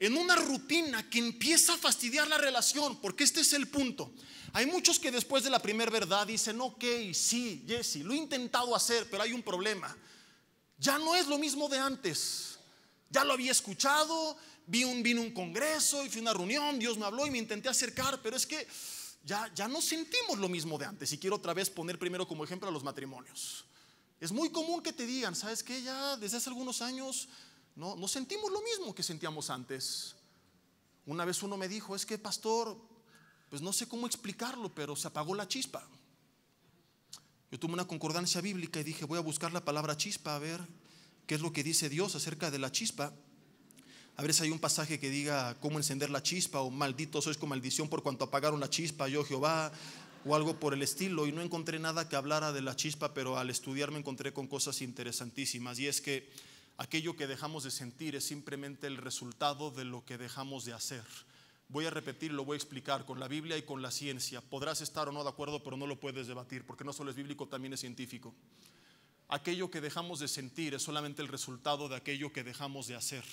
en una rutina que empieza a fastidiar la relación, porque este es el punto. Hay muchos que después de la primera verdad dicen, ok, sí, Jesse, lo he intentado hacer, pero hay un problema. Ya no es lo mismo de antes. Ya lo había escuchado, vi un, vino un congreso y fui a una reunión, Dios me habló y me intenté acercar, pero es que ya, ya no sentimos lo mismo de antes. Y quiero otra vez poner primero como ejemplo a los matrimonios. Es muy común que te digan, ¿sabes qué? Ya desde hace algunos años no, no sentimos lo mismo que sentíamos antes. Una vez uno me dijo, es que pastor, pues no sé cómo explicarlo, pero se apagó la chispa. Yo tuve una concordancia bíblica y dije, voy a buscar la palabra chispa, a ver qué es lo que dice Dios acerca de la chispa. A ver si hay un pasaje que diga cómo encender la chispa o maldito sois con maldición por cuanto apagaron la chispa, yo Jehová, o algo por el estilo. Y no encontré nada que hablara de la chispa, pero al estudiar me encontré con cosas interesantísimas. Y es que aquello que dejamos de sentir es simplemente el resultado de lo que dejamos de hacer. Voy a repetir, lo voy a explicar con la Biblia y con la ciencia. Podrás estar o no de acuerdo, pero no lo puedes debatir, porque no solo es bíblico, también es científico. Aquello que dejamos de sentir es solamente el resultado de aquello que dejamos de hacer.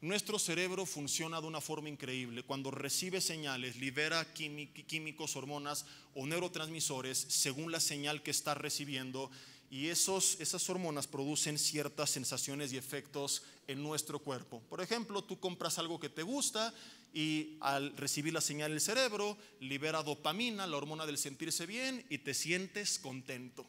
Nuestro cerebro funciona de una forma increíble. Cuando recibe señales, libera químicos, hormonas o neurotransmisores según la señal que está recibiendo y esos, esas hormonas producen ciertas sensaciones y efectos en nuestro cuerpo. Por ejemplo, tú compras algo que te gusta y al recibir la señal el cerebro libera dopamina, la hormona del sentirse bien, y te sientes contento.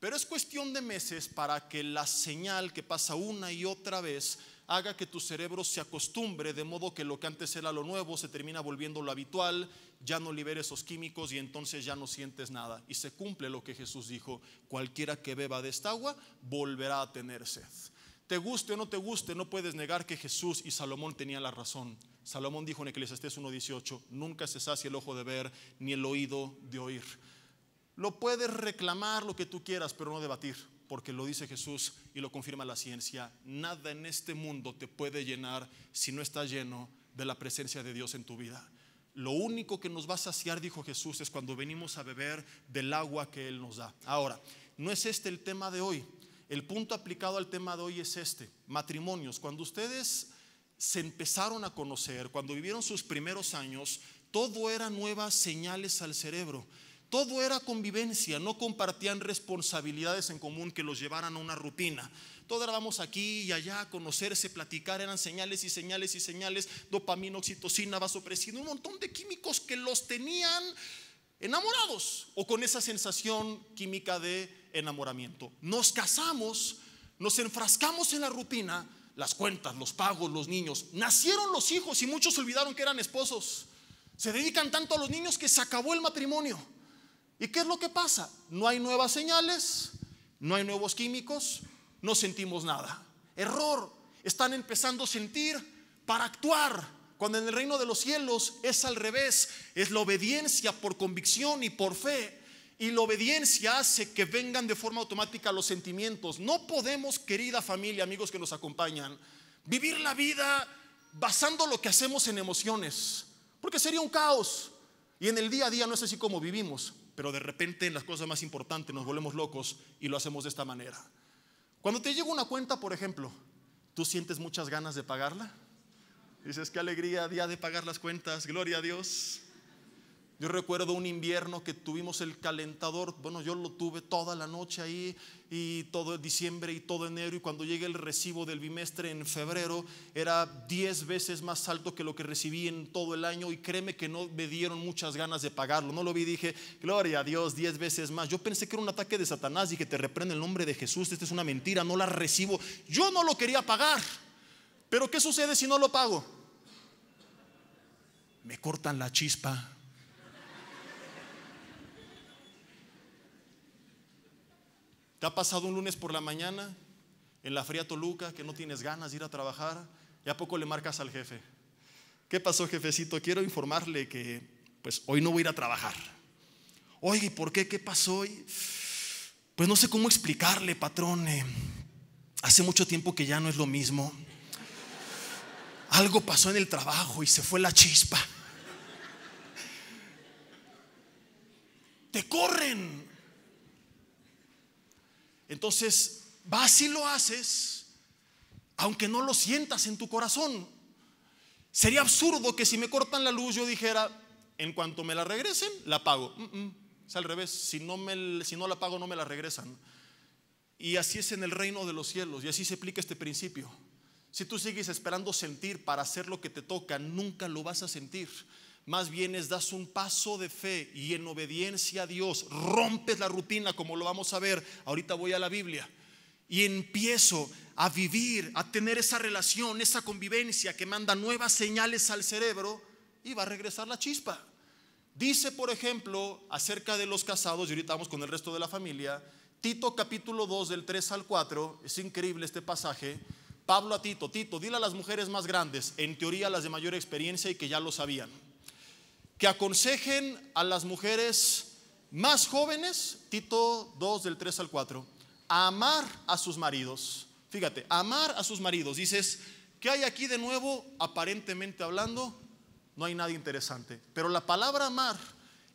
Pero es cuestión de meses para que la señal que pasa una y otra vez haga que tu cerebro se acostumbre, de modo que lo que antes era lo nuevo se termina volviendo lo habitual, ya no liberes esos químicos y entonces ya no sientes nada. Y se cumple lo que Jesús dijo, cualquiera que beba de esta agua volverá a tener sed. Te guste o no te guste, no puedes negar que Jesús y Salomón tenían la razón. Salomón dijo en Eclesiastés 1.18, nunca se sacia el ojo de ver ni el oído de oír. Lo puedes reclamar lo que tú quieras, pero no debatir porque lo dice Jesús y lo confirma la ciencia, nada en este mundo te puede llenar si no estás lleno de la presencia de Dios en tu vida. Lo único que nos va a saciar, dijo Jesús, es cuando venimos a beber del agua que Él nos da. Ahora, no es este el tema de hoy. El punto aplicado al tema de hoy es este. Matrimonios. Cuando ustedes se empezaron a conocer, cuando vivieron sus primeros años, todo era nuevas señales al cerebro. Todo era convivencia, no compartían responsabilidades en común que los llevaran a una rutina. Todos era vamos aquí y allá, a conocerse, platicar, eran señales y señales y señales, dopamina, oxitocina, vasopresina, un montón de químicos que los tenían enamorados o con esa sensación química de enamoramiento. Nos casamos, nos enfrascamos en la rutina, las cuentas, los pagos, los niños. Nacieron los hijos y muchos olvidaron que eran esposos. Se dedican tanto a los niños que se acabó el matrimonio. ¿Y qué es lo que pasa? No hay nuevas señales, no hay nuevos químicos, no sentimos nada. Error, están empezando a sentir para actuar. Cuando en el reino de los cielos es al revés, es la obediencia por convicción y por fe. Y la obediencia hace que vengan de forma automática los sentimientos. No podemos, querida familia, amigos que nos acompañan, vivir la vida basando lo que hacemos en emociones, porque sería un caos. Y en el día a día no es así como vivimos pero de repente en las cosas más importantes nos volvemos locos y lo hacemos de esta manera. Cuando te llega una cuenta, por ejemplo, ¿tú sientes muchas ganas de pagarla? Dices, qué alegría, día de pagar las cuentas, gloria a Dios. Yo recuerdo un invierno que tuvimos el calentador, bueno, yo lo tuve toda la noche ahí y todo diciembre y todo enero y cuando llegue el recibo del bimestre en febrero era 10 veces más alto que lo que recibí en todo el año y créeme que no me dieron muchas ganas de pagarlo. No lo vi, dije, gloria a Dios, 10 veces más. Yo pensé que era un ataque de Satanás y que te reprende el nombre de Jesús, esta es una mentira, no la recibo. Yo no lo quería pagar, pero ¿qué sucede si no lo pago? Me cortan la chispa ¿Te ha pasado un lunes por la mañana en la fría Toluca que no tienes ganas de ir a trabajar? ¿Y a poco le marcas al jefe? ¿Qué pasó, jefecito? Quiero informarle que pues hoy no voy a ir a trabajar. Oye, ¿y por qué? ¿Qué pasó hoy? Pues no sé cómo explicarle, patrón. hace mucho tiempo que ya no es lo mismo. Algo pasó en el trabajo y se fue la chispa. Te corren, entonces, vas y lo haces, aunque no lo sientas en tu corazón. Sería absurdo que si me cortan la luz yo dijera, en cuanto me la regresen, la pago. es al revés, si no, me, si no la pago no me la regresan. Y así es en el reino de los cielos, y así se aplica este principio. Si tú sigues esperando sentir para hacer lo que te toca, nunca lo vas a sentir. Más bien es das un paso de fe y en obediencia a Dios rompes la rutina, como lo vamos a ver. Ahorita voy a la Biblia y empiezo a vivir, a tener esa relación, esa convivencia que manda nuevas señales al cerebro y va a regresar la chispa. Dice, por ejemplo, acerca de los casados, y ahorita vamos con el resto de la familia, Tito capítulo 2 del 3 al 4, es increíble este pasaje, Pablo a Tito, Tito, dile a las mujeres más grandes, en teoría las de mayor experiencia y que ya lo sabían, que aconsejen a las mujeres más jóvenes, Tito 2 del 3 al 4, a amar a sus maridos. Fíjate, amar a sus maridos. Dices, ¿qué hay aquí de nuevo? Aparentemente hablando, no hay nada interesante. Pero la palabra amar,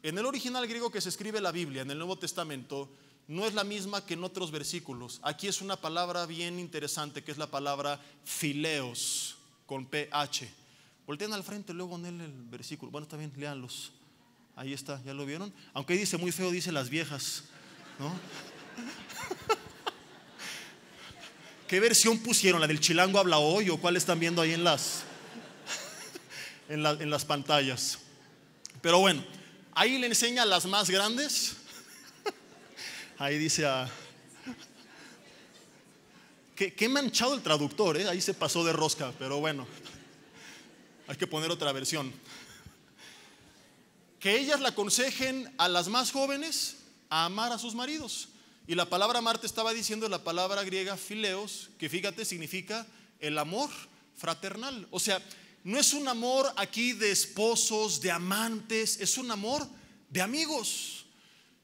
en el original griego que se escribe la Biblia, en el Nuevo Testamento, no es la misma que en otros versículos. Aquí es una palabra bien interesante que es la palabra fileos con PH. Voltean al frente, luego en el versículo. Bueno, está bien, léanlos. Ahí está, ¿ya lo vieron? Aunque dice muy feo, dice las viejas, ¿no? ¿Qué versión pusieron? ¿La del chilango habla hoy o cuál están viendo ahí en las, en, las pantallas? Pero bueno, ahí le enseña a las más grandes. Ahí dice a... Qué, qué manchado el traductor, ¿eh? ahí se pasó de rosca, pero bueno. Hay que poner otra versión. Que ellas le aconsejen a las más jóvenes a amar a sus maridos. Y la palabra Marte estaba diciendo la palabra griega fileos, que fíjate significa el amor fraternal. O sea, no es un amor aquí de esposos, de amantes, es un amor de amigos.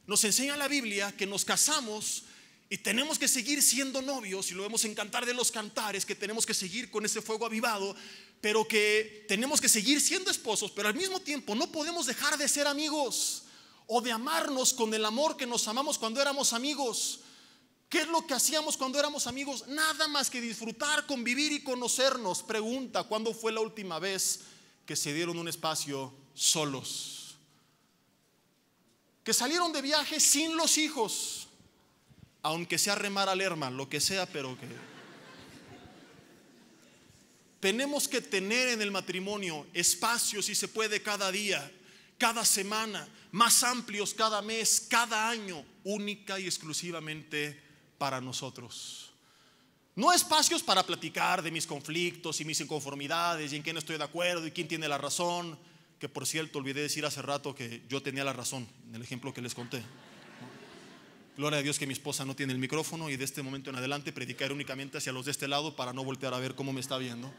Nos enseña la Biblia que nos casamos y tenemos que seguir siendo novios, y lo vemos en de los Cantares, que tenemos que seguir con ese fuego avivado, pero que tenemos que seguir siendo esposos, pero al mismo tiempo no podemos dejar de ser amigos o de amarnos con el amor que nos amamos cuando éramos amigos. ¿Qué es lo que hacíamos cuando éramos amigos? Nada más que disfrutar, convivir y conocernos. Pregunta, ¿cuándo fue la última vez que se dieron un espacio solos? Que salieron de viaje sin los hijos, aunque sea remar al hermano, lo que sea, pero que... Tenemos que tener en el matrimonio espacios, si se puede, cada día, cada semana, más amplios cada mes, cada año, única y exclusivamente para nosotros. No espacios para platicar de mis conflictos y mis inconformidades y en qué no estoy de acuerdo y quién tiene la razón, que por cierto olvidé decir hace rato que yo tenía la razón en el ejemplo que les conté. Gloria a Dios que mi esposa no tiene el micrófono y de este momento en adelante predicaré únicamente hacia los de este lado para no voltear a ver cómo me está viendo.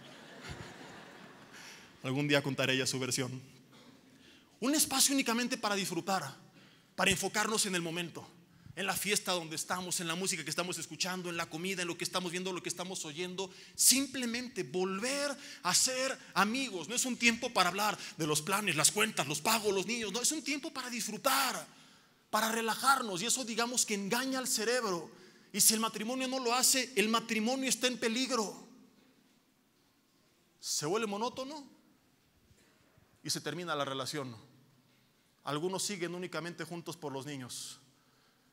Algún día contaré ya su versión. Un espacio únicamente para disfrutar, para enfocarnos en el momento, en la fiesta donde estamos, en la música que estamos escuchando, en la comida, en lo que estamos viendo, lo que estamos oyendo. Simplemente volver a ser amigos. No es un tiempo para hablar de los planes, las cuentas, los pagos, los niños. No, es un tiempo para disfrutar para relajarnos y eso digamos que engaña al cerebro. Y si el matrimonio no lo hace, el matrimonio está en peligro. Se vuelve monótono y se termina la relación. Algunos siguen únicamente juntos por los niños.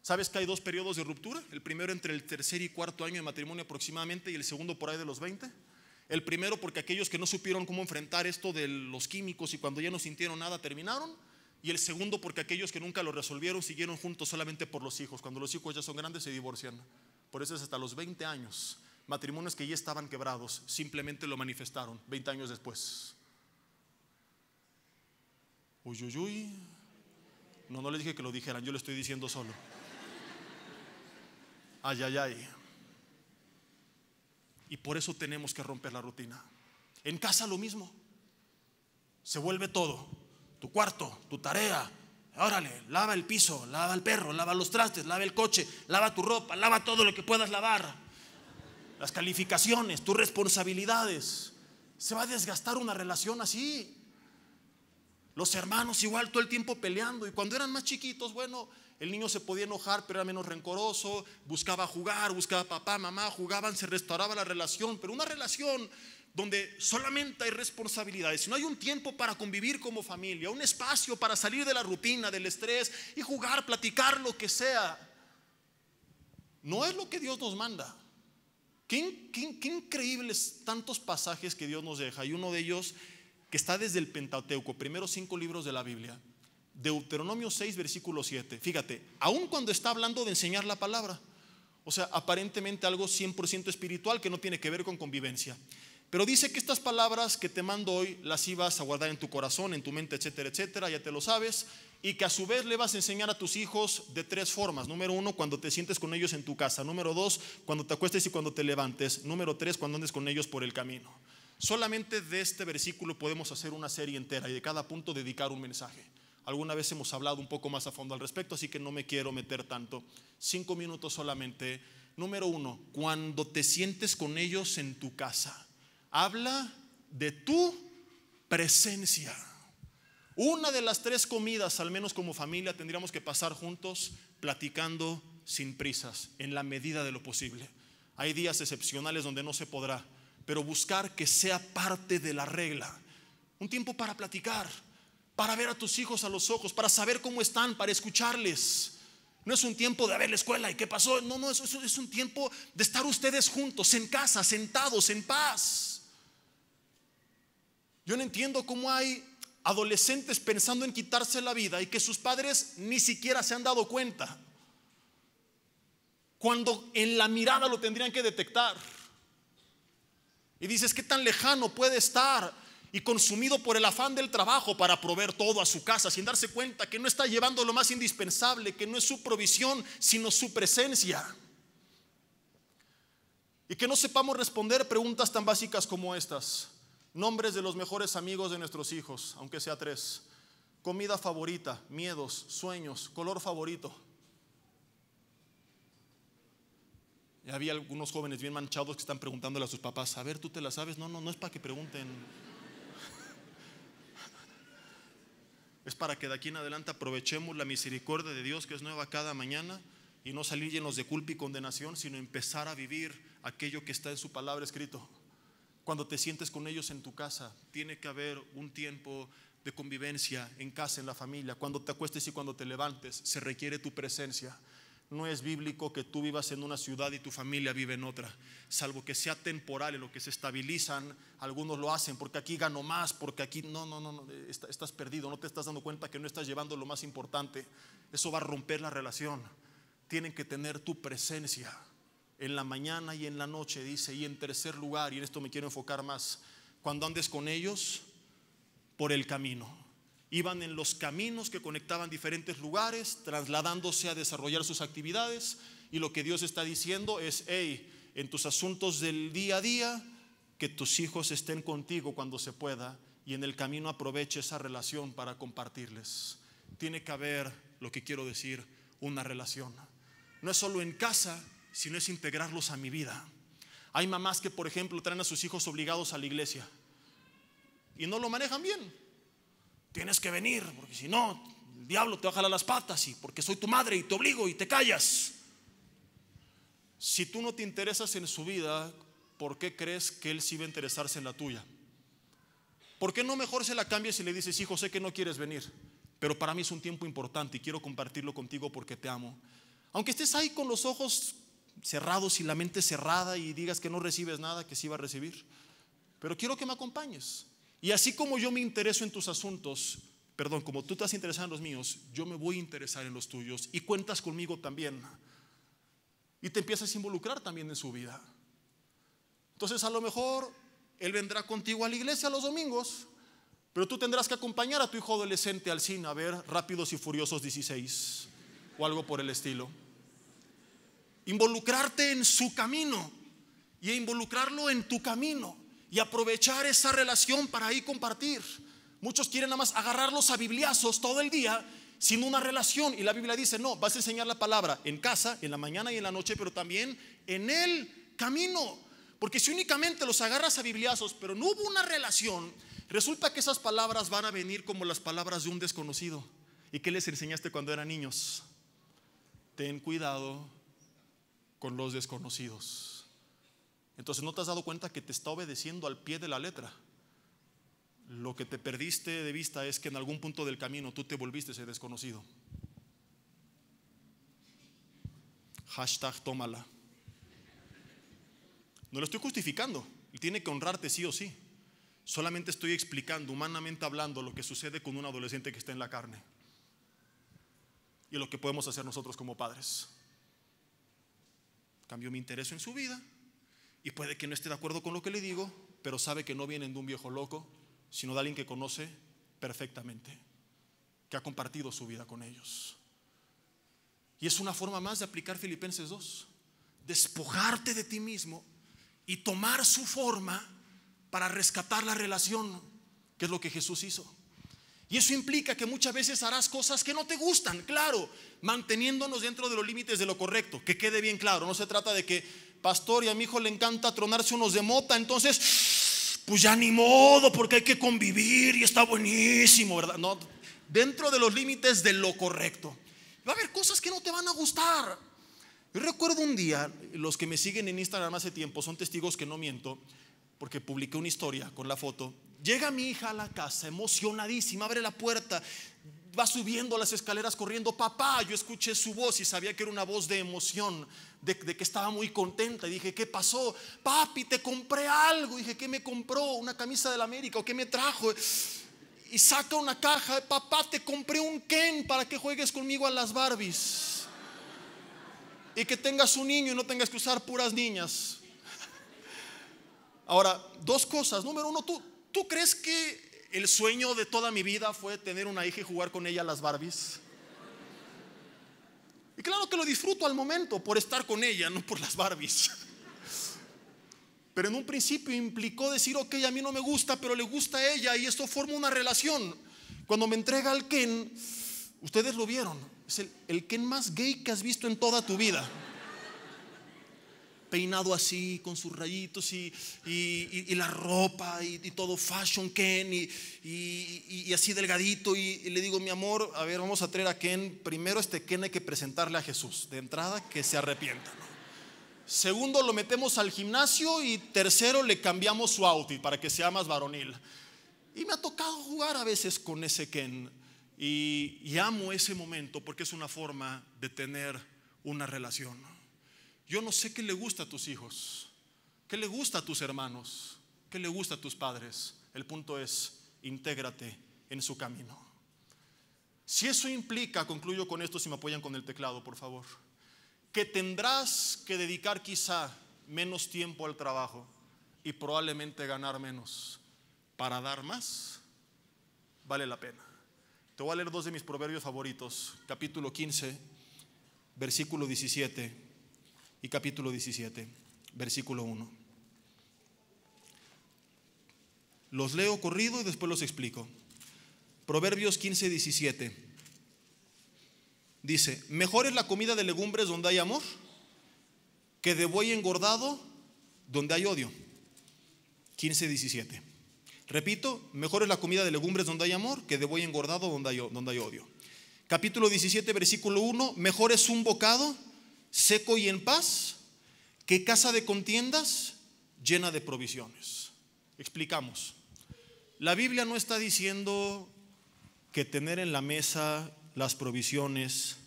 ¿Sabes que hay dos periodos de ruptura? El primero entre el tercer y cuarto año de matrimonio aproximadamente y el segundo por ahí de los 20. El primero porque aquellos que no supieron cómo enfrentar esto de los químicos y cuando ya no sintieron nada terminaron. Y el segundo, porque aquellos que nunca lo resolvieron siguieron juntos solamente por los hijos. Cuando los hijos ya son grandes se divorcian. Por eso es hasta los 20 años. Matrimonios que ya estaban quebrados simplemente lo manifestaron 20 años después. Uy, uy, uy. No, no les dije que lo dijeran, yo lo estoy diciendo solo. Ay, ay, ay. Y por eso tenemos que romper la rutina. En casa lo mismo. Se vuelve todo tu cuarto, tu tarea. Órale, lava el piso, lava el perro, lava los trastes, lava el coche, lava tu ropa, lava todo lo que puedas lavar. Las calificaciones, tus responsabilidades. Se va a desgastar una relación así. Los hermanos igual todo el tiempo peleando. Y cuando eran más chiquitos, bueno, el niño se podía enojar, pero era menos rencoroso. Buscaba jugar, buscaba papá, mamá, jugaban, se restauraba la relación. Pero una relación donde solamente hay responsabilidades, si no hay un tiempo para convivir como familia, un espacio para salir de la rutina, del estrés y jugar, platicar lo que sea, no es lo que Dios nos manda. Qué, qué increíbles tantos pasajes que Dios nos deja. Y uno de ellos que está desde el Pentateuco, primeros cinco libros de la Biblia, Deuteronomio 6, versículo 7. Fíjate, aun cuando está hablando de enseñar la palabra, o sea, aparentemente algo 100% espiritual que no tiene que ver con convivencia. Pero dice que estas palabras que te mando hoy las ibas a guardar en tu corazón, en tu mente, etcétera, etcétera, ya te lo sabes, y que a su vez le vas a enseñar a tus hijos de tres formas. Número uno, cuando te sientes con ellos en tu casa. Número dos, cuando te acuestes y cuando te levantes. Número tres, cuando andes con ellos por el camino. Solamente de este versículo podemos hacer una serie entera y de cada punto dedicar un mensaje. Alguna vez hemos hablado un poco más a fondo al respecto, así que no me quiero meter tanto. Cinco minutos solamente. Número uno, cuando te sientes con ellos en tu casa habla de tu presencia. Una de las tres comidas, al menos como familia, tendríamos que pasar juntos platicando sin prisas, en la medida de lo posible. Hay días excepcionales donde no se podrá, pero buscar que sea parte de la regla. Un tiempo para platicar, para ver a tus hijos a los ojos, para saber cómo están, para escucharles. No es un tiempo de ver la escuela y qué pasó. No, no, eso es un tiempo de estar ustedes juntos, en casa, sentados, en paz. Yo no entiendo cómo hay adolescentes pensando en quitarse la vida y que sus padres ni siquiera se han dado cuenta, cuando en la mirada lo tendrían que detectar. Y dices, ¿qué tan lejano puede estar y consumido por el afán del trabajo para proveer todo a su casa, sin darse cuenta que no está llevando lo más indispensable, que no es su provisión, sino su presencia? Y que no sepamos responder preguntas tan básicas como estas nombres de los mejores amigos de nuestros hijos, aunque sea tres, comida favorita, miedos, sueños, color favorito. Y había algunos jóvenes bien manchados que están preguntándole a sus papás, a ver, ¿tú te la sabes? No, no, no es para que pregunten. es para que de aquí en adelante aprovechemos la misericordia de Dios que es nueva cada mañana y no salir llenos de culpa y condenación, sino empezar a vivir aquello que está en su palabra escrito. Cuando te sientes con ellos en tu casa, tiene que haber un tiempo de convivencia en casa, en la familia. Cuando te acuestes y cuando te levantes, se requiere tu presencia. No es bíblico que tú vivas en una ciudad y tu familia vive en otra, salvo que sea temporal en lo que se estabilizan. Algunos lo hacen porque aquí gano más, porque aquí no, no, no, estás perdido, no te estás dando cuenta que no estás llevando lo más importante. Eso va a romper la relación. Tienen que tener tu presencia en la mañana y en la noche, dice, y en tercer lugar, y en esto me quiero enfocar más, cuando andes con ellos por el camino. Iban en los caminos que conectaban diferentes lugares, trasladándose a desarrollar sus actividades, y lo que Dios está diciendo es, hey, en tus asuntos del día a día, que tus hijos estén contigo cuando se pueda, y en el camino aproveche esa relación para compartirles. Tiene que haber, lo que quiero decir, una relación. No es solo en casa, sino es integrarlos a mi vida. Hay mamás que, por ejemplo, traen a sus hijos obligados a la iglesia y no lo manejan bien. Tienes que venir, porque si no, el diablo te va a jalar las patas y porque soy tu madre y te obligo y te callas. Si tú no te interesas en su vida, ¿por qué crees que él sí va a interesarse en la tuya? ¿Por qué no mejor se la cambias y le dices, hijo, sé que no quieres venir, pero para mí es un tiempo importante y quiero compartirlo contigo porque te amo? Aunque estés ahí con los ojos cerrados y la mente cerrada y digas que no recibes nada, que sí va a recibir. Pero quiero que me acompañes. Y así como yo me intereso en tus asuntos, perdón, como tú te interesado en los míos, yo me voy a interesar en los tuyos y cuentas conmigo también. Y te empiezas a involucrar también en su vida. Entonces a lo mejor él vendrá contigo a la iglesia los domingos, pero tú tendrás que acompañar a tu hijo adolescente al cine a ver Rápidos y Furiosos 16 o algo por el estilo involucrarte en su camino y involucrarlo en tu camino y aprovechar esa relación para ahí compartir. Muchos quieren nada más agarrarlos a bibliazos todo el día sin una relación. Y la Biblia dice, no, vas a enseñar la palabra en casa, en la mañana y en la noche, pero también en el camino. Porque si únicamente los agarras a bibliazos, pero no hubo una relación, resulta que esas palabras van a venir como las palabras de un desconocido. ¿Y qué les enseñaste cuando eran niños? Ten cuidado con los desconocidos. Entonces no te has dado cuenta que te está obedeciendo al pie de la letra. Lo que te perdiste de vista es que en algún punto del camino tú te volviste ese desconocido. Hashtag tómala. No lo estoy justificando. tiene que honrarte sí o sí. Solamente estoy explicando, humanamente hablando, lo que sucede con un adolescente que está en la carne y lo que podemos hacer nosotros como padres. Cambió mi interés en su vida y puede que no esté de acuerdo con lo que le digo, pero sabe que no vienen de un viejo loco, sino de alguien que conoce perfectamente, que ha compartido su vida con ellos. Y es una forma más de aplicar Filipenses 2, despojarte de ti mismo y tomar su forma para rescatar la relación, que es lo que Jesús hizo. Y eso implica que muchas veces harás cosas que no te gustan, claro, manteniéndonos dentro de los límites de lo correcto. Que quede bien claro, no se trata de que, pastor, y a mi hijo le encanta tronarse unos de mota, entonces, pues ya ni modo, porque hay que convivir y está buenísimo, ¿verdad? No, dentro de los límites de lo correcto. Va a haber cosas que no te van a gustar. Yo recuerdo un día, los que me siguen en Instagram hace tiempo son testigos que no miento, porque publiqué una historia con la foto Llega mi hija a la casa, emocionadísima, abre la puerta, va subiendo las escaleras corriendo, papá, yo escuché su voz y sabía que era una voz de emoción, de, que estaba muy contenta. Y dije, ¿qué pasó? Papi, te compré algo. dije, ¿qué me compró? ¿Una camisa de la América o qué me trajo? Y saca una caja, papá, te compré un Ken para que juegues conmigo a las Barbies. Y que tengas un niño y no tengas que usar puras niñas. Ahora, dos cosas. Número uno, tú, ¿Tú crees que el sueño de toda mi vida fue tener una hija y jugar con ella a las Barbies? Y claro que lo disfruto al momento por estar con ella, no por las Barbies. Pero en un principio implicó decir, ok, a mí no me gusta, pero le gusta a ella y esto forma una relación. Cuando me entrega al Ken, ustedes lo vieron, es el, el Ken más gay que has visto en toda tu vida peinado así, con sus rayitos y, la ropa y, todo fashion Ken y, así delgadito. Y, le digo, mi amor, a ver, vamos a traer a Ken. Primero este Ken hay que presentarle a Jesús. De entrada, que se arrepienta. Segundo, lo metemos al gimnasio y tercero, le cambiamos su outfit para que sea más varonil. Y me ha tocado jugar a veces con ese Ken. Y, y amo ese momento porque es una forma de tener una relación. Yo no sé qué le gusta a tus hijos, qué le gusta a tus hermanos, qué le gusta a tus padres. El punto es, intégrate en su camino. Si eso implica, concluyo con esto, si me apoyan con el teclado, por favor, que tendrás que dedicar quizá menos tiempo al trabajo y probablemente ganar menos para dar más, vale la pena. Te voy a leer dos de mis proverbios favoritos, capítulo 15, versículo 17 y capítulo 17, versículo 1. Los leo corrido y después los explico. Proverbios 15, 17. Dice, mejor es la comida de legumbres donde hay amor que de buey engordado donde hay odio. 15, 17. Repito, mejor es la comida de legumbres donde hay amor que de buey engordado donde hay, donde hay odio. Capítulo 17, versículo 1, mejor es un bocado seco y en paz, que casa de contiendas llena de provisiones. Explicamos. La Biblia no está diciendo que tener en la mesa las provisiones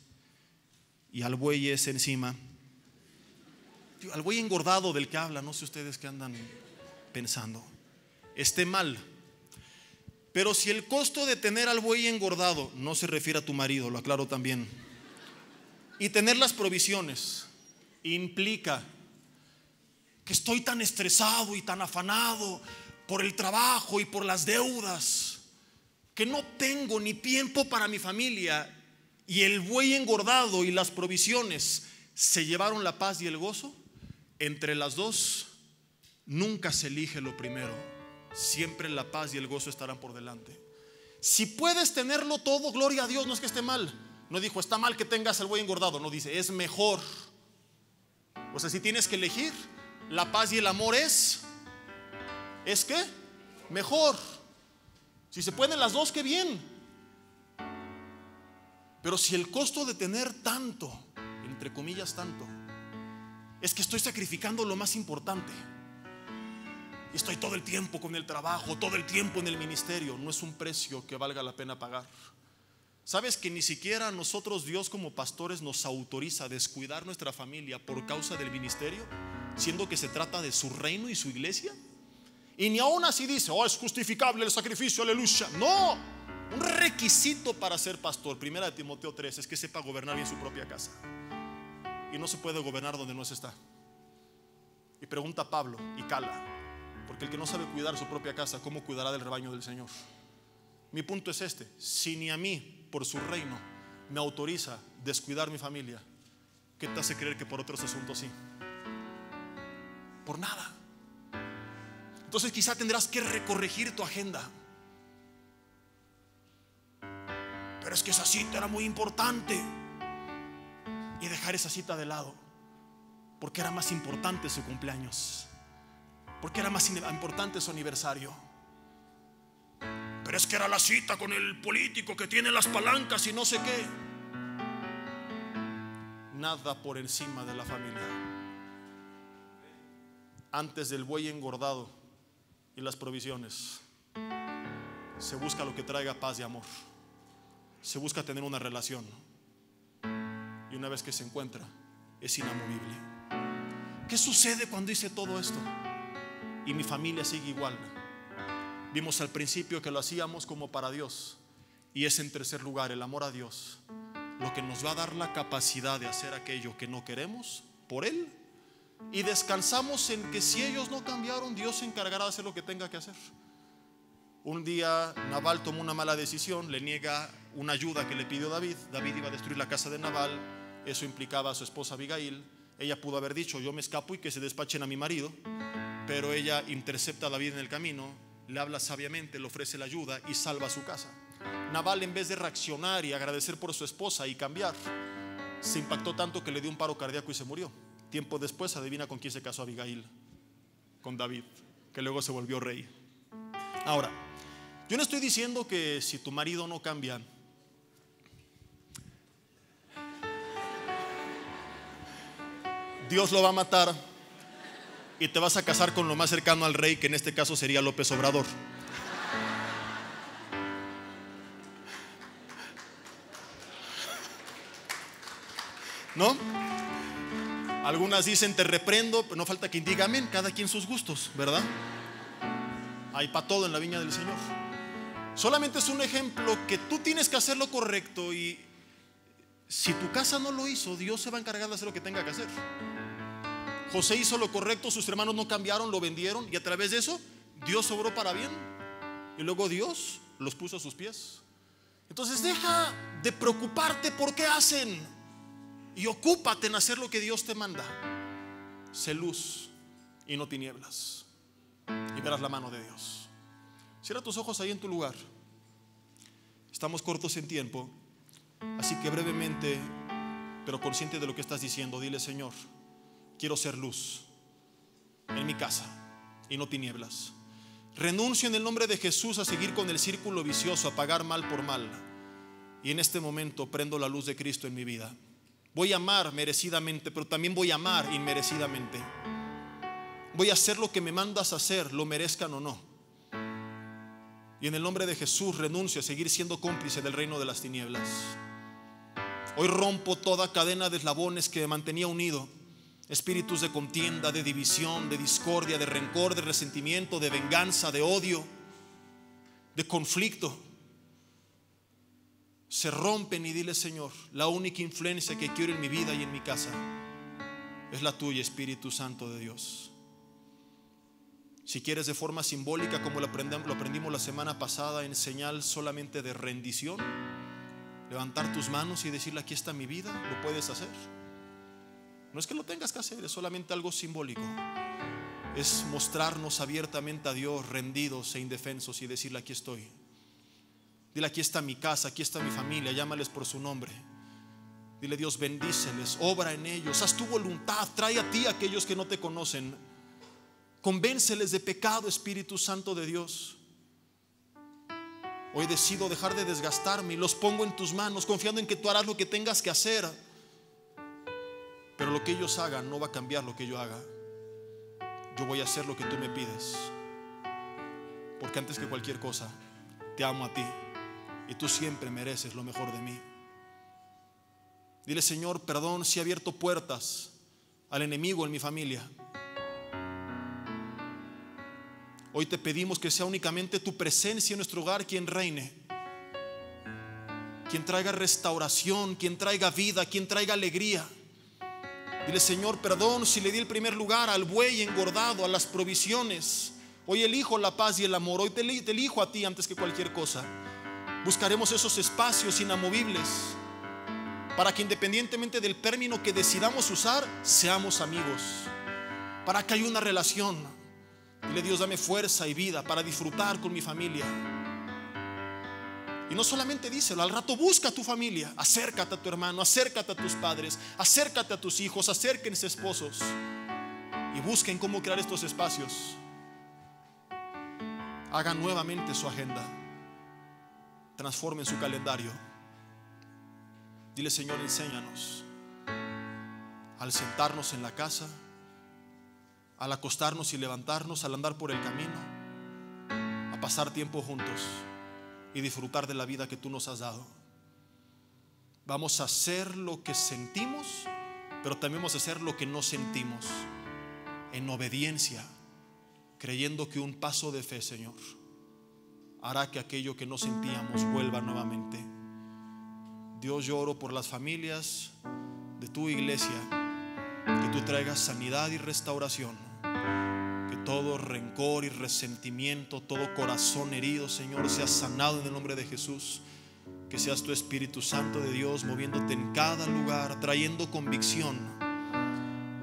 y al buey es encima. Al buey engordado del que habla, no sé ustedes qué andan pensando. Esté mal. Pero si el costo de tener al buey engordado no se refiere a tu marido, lo aclaro también. Y tener las provisiones implica que estoy tan estresado y tan afanado por el trabajo y por las deudas que no tengo ni tiempo para mi familia y el buey engordado y las provisiones se llevaron la paz y el gozo. Entre las dos nunca se elige lo primero. Siempre la paz y el gozo estarán por delante. Si puedes tenerlo todo, gloria a Dios, no es que esté mal. No dijo, está mal que tengas el buey engordado. No dice, es mejor. O sea, si tienes que elegir, la paz y el amor es, ¿es qué? Mejor. Si se pueden las dos, qué bien. Pero si el costo de tener tanto, entre comillas tanto, es que estoy sacrificando lo más importante. Y estoy todo el tiempo con el trabajo, todo el tiempo en el ministerio. No es un precio que valga la pena pagar. ¿Sabes que ni siquiera nosotros Dios como pastores nos autoriza a descuidar nuestra familia por causa del ministerio, siendo que se trata de su reino y su iglesia? Y ni aún así dice, oh, es justificable el sacrificio, aleluya. No, un requisito para ser pastor, primera de Timoteo 3, es que sepa gobernar bien su propia casa. Y no se puede gobernar donde no se está. Y pregunta Pablo y cala, porque el que no sabe cuidar su propia casa, ¿cómo cuidará del rebaño del Señor? Mi punto es este, si ni a mí por su reino me autoriza descuidar mi familia, ¿qué te hace creer que por otros asuntos sí? Por nada. Entonces quizá tendrás que recorregir tu agenda. Pero es que esa cita era muy importante. Y dejar esa cita de lado. Porque era más importante su cumpleaños. Porque era más importante su aniversario. Pero es que era la cita con el político que tiene las palancas y no sé qué. Nada por encima de la familia. Antes del buey engordado y las provisiones, se busca lo que traiga paz y amor. Se busca tener una relación. Y una vez que se encuentra, es inamovible. ¿Qué sucede cuando hice todo esto? Y mi familia sigue igual. Vimos al principio que lo hacíamos como para Dios. Y es en tercer lugar el amor a Dios lo que nos va a dar la capacidad de hacer aquello que no queremos por Él. Y descansamos en que si ellos no cambiaron, Dios se encargará de hacer lo que tenga que hacer. Un día Naval tomó una mala decisión, le niega una ayuda que le pidió David. David iba a destruir la casa de Naval, eso implicaba a su esposa Abigail. Ella pudo haber dicho, yo me escapo y que se despachen a mi marido, pero ella intercepta a David en el camino le habla sabiamente, le ofrece la ayuda y salva su casa. Naval, en vez de reaccionar y agradecer por su esposa y cambiar, se impactó tanto que le dio un paro cardíaco y se murió. Tiempo después, adivina con quién se casó Abigail, con David, que luego se volvió rey. Ahora, yo no estoy diciendo que si tu marido no cambia, Dios lo va a matar y te vas a casar con lo más cercano al rey, que en este caso sería López Obrador. ¿No? Algunas dicen te reprendo, pero no falta quien diga amén, cada quien sus gustos, ¿verdad? Hay para todo en la viña del Señor. Solamente es un ejemplo que tú tienes que hacer lo correcto y si tu casa no lo hizo, Dios se va a encargar de hacer lo que tenga que hacer. José hizo lo correcto, sus hermanos no cambiaron, lo vendieron y a través de eso Dios obró para bien. Y luego Dios los puso a sus pies. Entonces deja de preocuparte por qué hacen y ocúpate en hacer lo que Dios te manda. Sé luz y no tinieblas. Y verás la mano de Dios. Cierra tus ojos ahí en tu lugar. Estamos cortos en tiempo, así que brevemente, pero consciente de lo que estás diciendo, dile Señor quiero ser luz en mi casa y no tinieblas. Renuncio en el nombre de Jesús a seguir con el círculo vicioso, a pagar mal por mal. Y en este momento prendo la luz de Cristo en mi vida. Voy a amar merecidamente, pero también voy a amar inmerecidamente. Voy a hacer lo que me mandas a hacer, lo merezcan o no. Y en el nombre de Jesús renuncio a seguir siendo cómplice del reino de las tinieblas. Hoy rompo toda cadena de eslabones que me mantenía unido espíritus de contienda, de división, de discordia, de rencor, de resentimiento, de venganza, de odio, de conflicto. Se rompen y dile, Señor, la única influencia que quiero en mi vida y en mi casa es la tuya, Espíritu Santo de Dios. Si quieres de forma simbólica, como lo aprendimos la semana pasada, en señal solamente de rendición, levantar tus manos y decirle, aquí está mi vida, lo puedes hacer. No es que lo tengas que hacer, es solamente algo simbólico. Es mostrarnos abiertamente a Dios, rendidos e indefensos, y decirle, aquí estoy. Dile, aquí está mi casa, aquí está mi familia, llámales por su nombre. Dile, Dios, bendíceles, obra en ellos, haz tu voluntad, trae a ti a aquellos que no te conocen. Convénceles de pecado, Espíritu Santo de Dios. Hoy decido dejar de desgastarme y los pongo en tus manos, confiando en que tú harás lo que tengas que hacer pero lo que ellos hagan no va a cambiar lo que yo haga. Yo voy a hacer lo que tú me pides. Porque antes que cualquier cosa, te amo a ti. Y tú siempre mereces lo mejor de mí. Dile, Señor, perdón si he abierto puertas al enemigo en mi familia. Hoy te pedimos que sea únicamente tu presencia en nuestro hogar quien reine, quien traiga restauración, quien traiga vida, quien traiga alegría. Dile, Señor, perdón si le di el primer lugar al buey engordado, a las provisiones. Hoy elijo la paz y el amor. Hoy te, elijo a ti antes que cualquier cosa. Buscaremos esos espacios inamovibles para que independientemente del término que decidamos usar, seamos amigos. Para que haya una relación. Dile, Dios, dame fuerza y vida para disfrutar con mi familia. Y no solamente díselo, al rato busca a tu familia, acércate a tu hermano, acércate a tus padres, acércate a tus hijos, acérquense esposos y busquen cómo crear estos espacios. Hagan nuevamente su agenda, transformen su calendario. Dile Señor, enséñanos al sentarnos en la casa, al acostarnos y levantarnos, al andar por el camino, a pasar tiempo juntos y disfrutar de la vida que tú nos has dado. Vamos a hacer lo que sentimos, pero también vamos a hacer lo que no sentimos, en obediencia, creyendo que un paso de fe, Señor, hará que aquello que no sentíamos vuelva nuevamente. Dios, lloro por las familias de tu iglesia, que tú traigas sanidad y restauración todo rencor y resentimiento, todo corazón herido, Señor, sea sanado en el nombre de Jesús. Que seas tu Espíritu Santo de Dios moviéndote en cada lugar, trayendo convicción.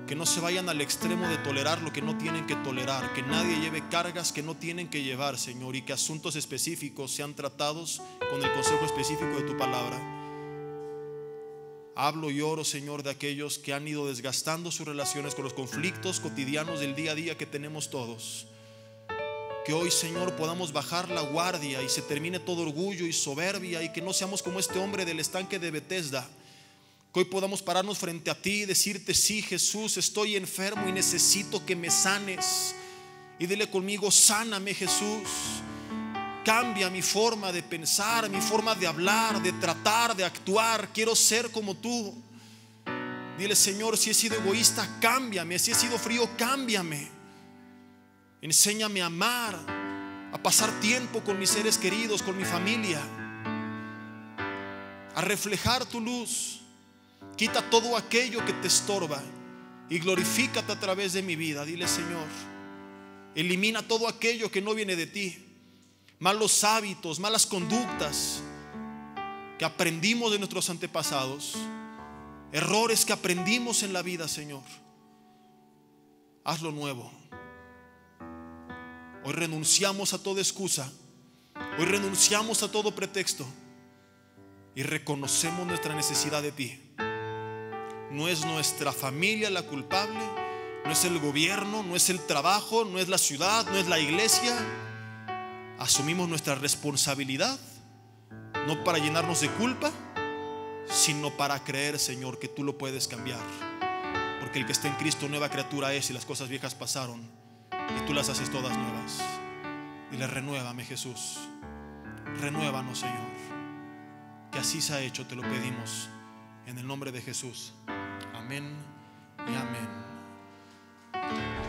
Que no se vayan al extremo de tolerar lo que no tienen que tolerar. Que nadie lleve cargas que no tienen que llevar, Señor. Y que asuntos específicos sean tratados con el consejo específico de tu palabra. Hablo y oro, Señor, de aquellos que han ido desgastando sus relaciones con los conflictos cotidianos del día a día que tenemos todos. Que hoy, Señor, podamos bajar la guardia y se termine todo orgullo y soberbia y que no seamos como este hombre del estanque de Bethesda. Que hoy podamos pararnos frente a ti y decirte, sí, Jesús, estoy enfermo y necesito que me sanes. Y dile conmigo, sáname, Jesús. Cambia mi forma de pensar, mi forma de hablar, de tratar, de actuar. Quiero ser como tú. Dile, Señor, si he sido egoísta, cámbiame. Si he sido frío, cámbiame. Enséñame a amar, a pasar tiempo con mis seres queridos, con mi familia, a reflejar tu luz. Quita todo aquello que te estorba y glorifícate a través de mi vida. Dile, Señor, elimina todo aquello que no viene de ti malos hábitos, malas conductas que aprendimos de nuestros antepasados, errores que aprendimos en la vida, Señor. Hazlo nuevo. Hoy renunciamos a toda excusa. Hoy renunciamos a todo pretexto. Y reconocemos nuestra necesidad de ti. No es nuestra familia la culpable. No es el gobierno. No es el trabajo. No es la ciudad. No es la iglesia asumimos nuestra responsabilidad, no para llenarnos de culpa, sino para creer, Señor, que tú lo puedes cambiar. Porque el que está en Cristo nueva criatura es y las cosas viejas pasaron y tú las haces todas nuevas. Y le renuévame, Jesús. Renuévanos, Señor. Que así se ha hecho, te lo pedimos. En el nombre de Jesús. Amén y amén.